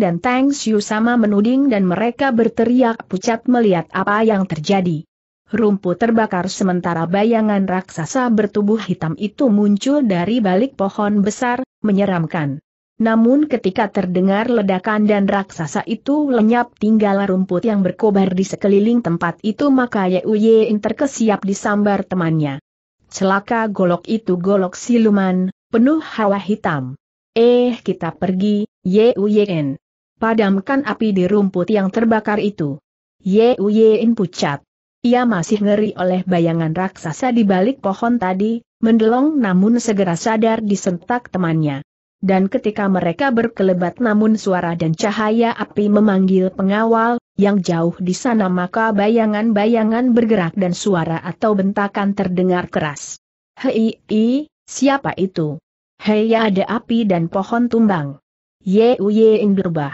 Speaker 1: dan Tang Xiu sama menuding dan mereka berteriak pucat melihat apa yang terjadi. Rumput terbakar sementara bayangan raksasa bertubuh hitam itu muncul dari balik pohon besar, menyeramkan namun ketika terdengar ledakan dan raksasa itu lenyap tinggal rumput yang berkobar di sekeliling tempat itu maka Yuyin terkesiap disambar temannya. Celaka golok itu golok siluman, penuh hawa hitam. Eh kita pergi, Yuyin. Padamkan api di rumput yang terbakar itu. Yuyin pucat. Ia masih ngeri oleh bayangan raksasa di balik pohon tadi, mendelong namun segera sadar disentak temannya dan ketika mereka berkelebat namun suara dan cahaya api memanggil pengawal, yang jauh di sana maka bayangan-bayangan bergerak dan suara atau bentakan terdengar keras. Hei, i, siapa itu? Hei ya, ada api dan pohon tumbang. Ye ing berubah.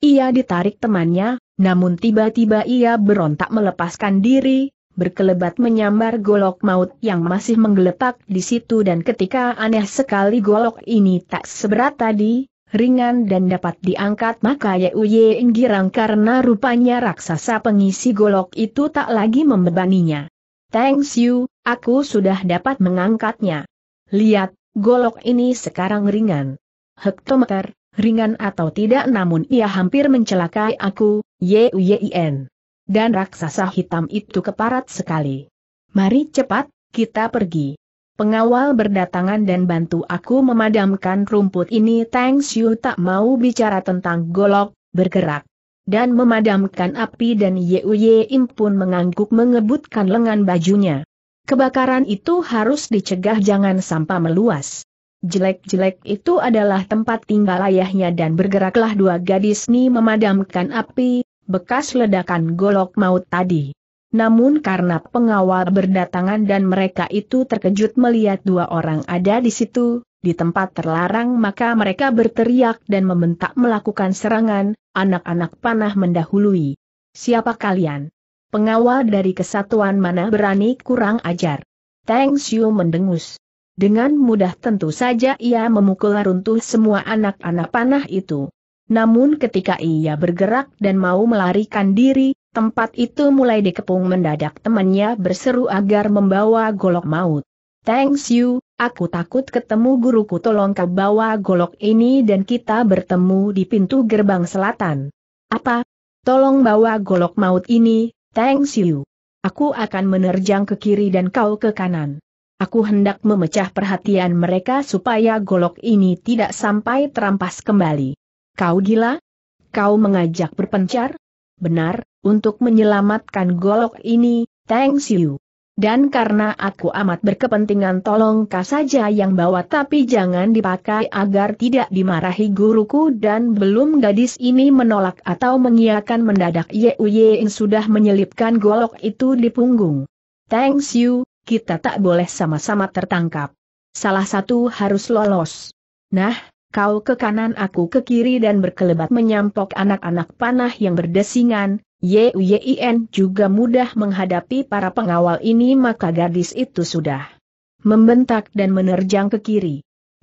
Speaker 1: Ia ditarik temannya, namun tiba-tiba ia berontak melepaskan diri, berkelebat menyambar golok maut yang masih menggelepak di situ dan ketika aneh sekali golok ini tak seberat tadi, ringan dan dapat diangkat maka Yuye Inggirang karena rupanya raksasa pengisi golok itu tak lagi membebaninya. Thanks you, aku sudah dapat mengangkatnya. Lihat, golok ini sekarang ringan. Hektometer, ringan atau tidak namun ia hampir mencelakai aku, Yuyen. Dan raksasa hitam itu keparat sekali. Mari cepat, kita pergi. Pengawal berdatangan dan bantu aku memadamkan rumput ini Tang Xiu tak mau bicara tentang golok, bergerak. Dan memadamkan api dan Yeu Im pun mengangguk mengebutkan lengan bajunya. Kebakaran itu harus dicegah jangan sampai meluas. Jelek-jelek itu adalah tempat tinggal ayahnya dan bergeraklah dua gadis ini memadamkan api, bekas ledakan golok maut tadi. Namun karena pengawal berdatangan dan mereka itu terkejut melihat dua orang ada di situ, di tempat terlarang maka mereka berteriak dan membentak melakukan serangan, anak-anak panah mendahului. Siapa kalian? Pengawal dari kesatuan mana berani kurang ajar? Tang Xiu mendengus. Dengan mudah tentu saja ia memukul runtuh semua anak-anak panah itu. Namun ketika ia bergerak dan mau melarikan diri, tempat itu mulai dikepung mendadak temannya berseru agar membawa golok maut. Thanks you, aku takut ketemu guruku tolong kau bawa golok ini dan kita bertemu di pintu gerbang selatan. Apa? Tolong bawa golok maut ini, thanks you. Aku akan menerjang ke kiri dan kau ke kanan. Aku hendak memecah perhatian mereka supaya golok ini tidak sampai terampas kembali. Kau gila? Kau mengajak berpencar? Benar, untuk menyelamatkan golok ini, thanks you. Dan karena aku amat berkepentingan tolong kau saja yang bawa tapi jangan dipakai agar tidak dimarahi guruku dan belum gadis ini menolak atau mengiakan mendadak Yein sudah menyelipkan golok itu di punggung. Thanks you, kita tak boleh sama-sama tertangkap. Salah satu harus lolos. Nah, kau ke kanan aku ke kiri dan berkelebat menyampok anak-anak panah yang berdesingan, Yuyin juga mudah menghadapi para pengawal ini maka gadis itu sudah membentak dan menerjang ke kiri.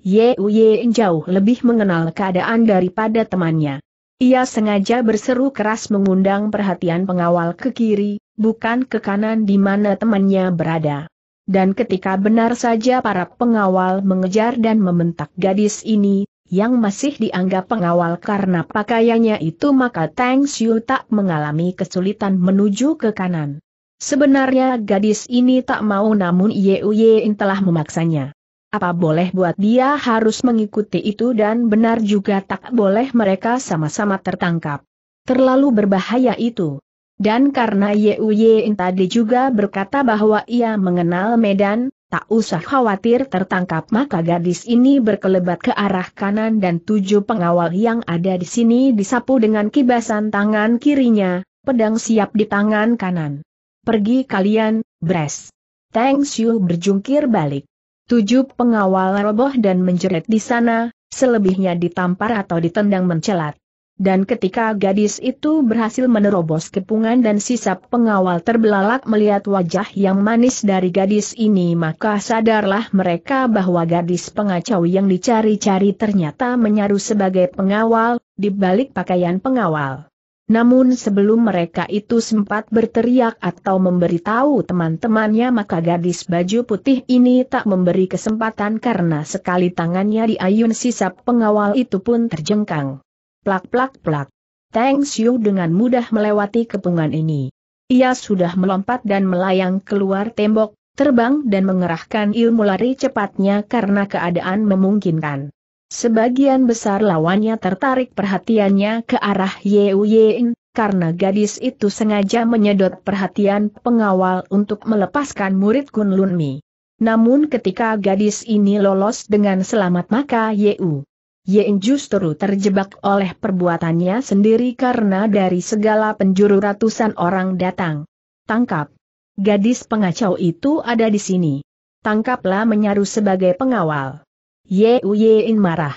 Speaker 1: Yuyin jauh lebih mengenal keadaan daripada temannya. Ia sengaja berseru keras mengundang perhatian pengawal ke kiri, bukan ke kanan di mana temannya berada. Dan ketika benar saja para pengawal mengejar dan membentak gadis ini, yang masih dianggap pengawal karena pakaiannya itu maka Tang Xiu tak mengalami kesulitan menuju ke kanan. Sebenarnya gadis ini tak mau namun Ye Uyein telah memaksanya. Apa boleh buat dia harus mengikuti itu dan benar juga tak boleh mereka sama-sama tertangkap. Terlalu berbahaya itu. Dan karena Ye Uyein tadi juga berkata bahwa ia mengenal medan, Tak usah khawatir tertangkap maka gadis ini berkelebat ke arah kanan dan tujuh pengawal yang ada di sini disapu dengan kibasan tangan kirinya, pedang siap di tangan kanan. Pergi kalian, Bres. Tang Xiu berjungkir balik. Tujuh pengawal roboh dan menjerit di sana, selebihnya ditampar atau ditendang mencelat. Dan ketika gadis itu berhasil menerobos kepungan dan sisa pengawal terbelalak melihat wajah yang manis dari gadis ini maka sadarlah mereka bahwa gadis pengacau yang dicari-cari ternyata menyaru sebagai pengawal, di balik pakaian pengawal. Namun sebelum mereka itu sempat berteriak atau memberitahu teman-temannya maka gadis baju putih ini tak memberi kesempatan karena sekali tangannya diayun sisa pengawal itu pun terjengkang plak-plak-plak. Tang Xiu dengan mudah melewati kepungan ini. Ia sudah melompat dan melayang keluar tembok, terbang dan mengerahkan ilmu lari cepatnya karena keadaan memungkinkan. Sebagian besar lawannya tertarik perhatiannya ke arah Yeu Yein, karena gadis itu sengaja menyedot perhatian pengawal untuk melepaskan murid Kun Lun Mi. Namun ketika gadis ini lolos dengan selamat maka Yeu Yin justru terjebak oleh perbuatannya sendiri karena dari segala penjuru ratusan orang datang. Tangkap. Gadis pengacau itu ada di sini. Tangkaplah menyaru sebagai pengawal. Yein marah.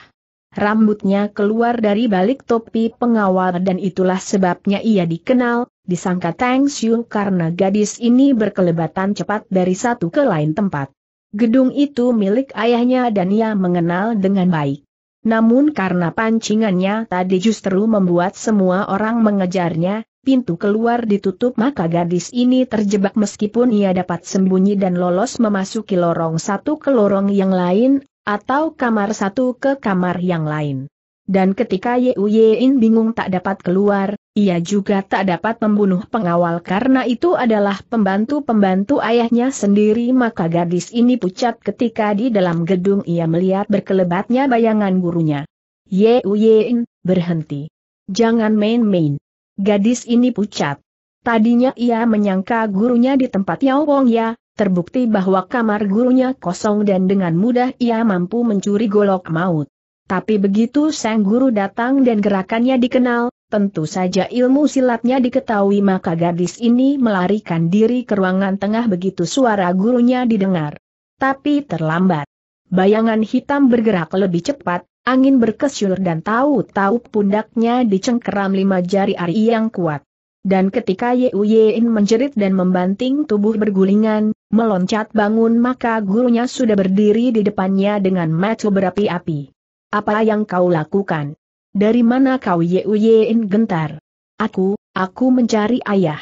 Speaker 1: Rambutnya keluar dari balik topi pengawal dan itulah sebabnya ia dikenal, disangka Tang Xiu karena gadis ini berkelebatan cepat dari satu ke lain tempat. Gedung itu milik ayahnya dan ia mengenal dengan baik. Namun karena pancingannya tadi justru membuat semua orang mengejarnya, pintu keluar ditutup maka gadis ini terjebak meskipun ia dapat sembunyi dan lolos memasuki lorong satu ke lorong yang lain, atau kamar satu ke kamar yang lain. Dan ketika Ye Uyein bingung tak dapat keluar, ia juga tak dapat membunuh pengawal karena itu adalah pembantu-pembantu ayahnya sendiri maka gadis ini pucat ketika di dalam gedung ia melihat berkelebatnya bayangan gurunya. Ye Uyein, berhenti. Jangan main-main. Gadis ini pucat. Tadinya ia menyangka gurunya di tempat Yao Wong Ya, terbukti bahwa kamar gurunya kosong dan dengan mudah ia mampu mencuri golok maut. Tapi begitu sang guru datang dan gerakannya dikenal, tentu saja ilmu silatnya diketahui maka gadis ini melarikan diri ke ruangan tengah begitu suara gurunya didengar. Tapi terlambat. Bayangan hitam bergerak lebih cepat, angin berkesyur dan tahu-tahu pundaknya dicengkeram lima jari ari yang kuat. Dan ketika Yein menjerit dan membanting tubuh bergulingan, meloncat bangun maka gurunya sudah berdiri di depannya dengan mata berapi-api apa yang kau lakukan? Dari mana kau Yein gentar? Aku, aku mencari ayah.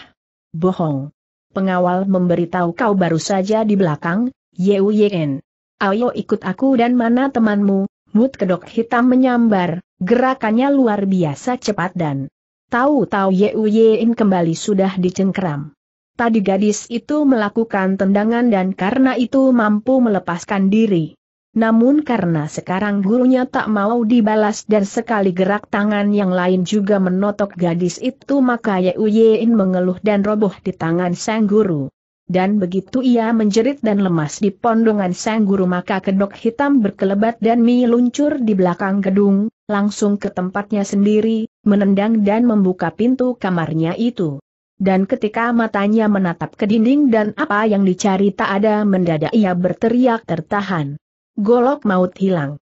Speaker 1: Bohong. Pengawal memberitahu kau baru saja di belakang, Yein. Ayo ikut aku dan mana temanmu, mut kedok hitam menyambar, gerakannya luar biasa cepat dan tahu-tahu Yein kembali sudah dicengkram. Tadi gadis itu melakukan tendangan dan karena itu mampu melepaskan diri. Namun karena sekarang gurunya tak mau dibalas dan sekali gerak tangan yang lain juga menotok gadis itu maka Yein mengeluh dan roboh di tangan sang guru. Dan begitu ia menjerit dan lemas di pondongan sang guru maka kedok hitam berkelebat dan meluncur di belakang gedung, langsung ke tempatnya sendiri, menendang dan membuka pintu kamarnya itu. Dan ketika matanya menatap ke dinding dan apa yang dicari tak ada mendadak ia berteriak tertahan golok maut hilang.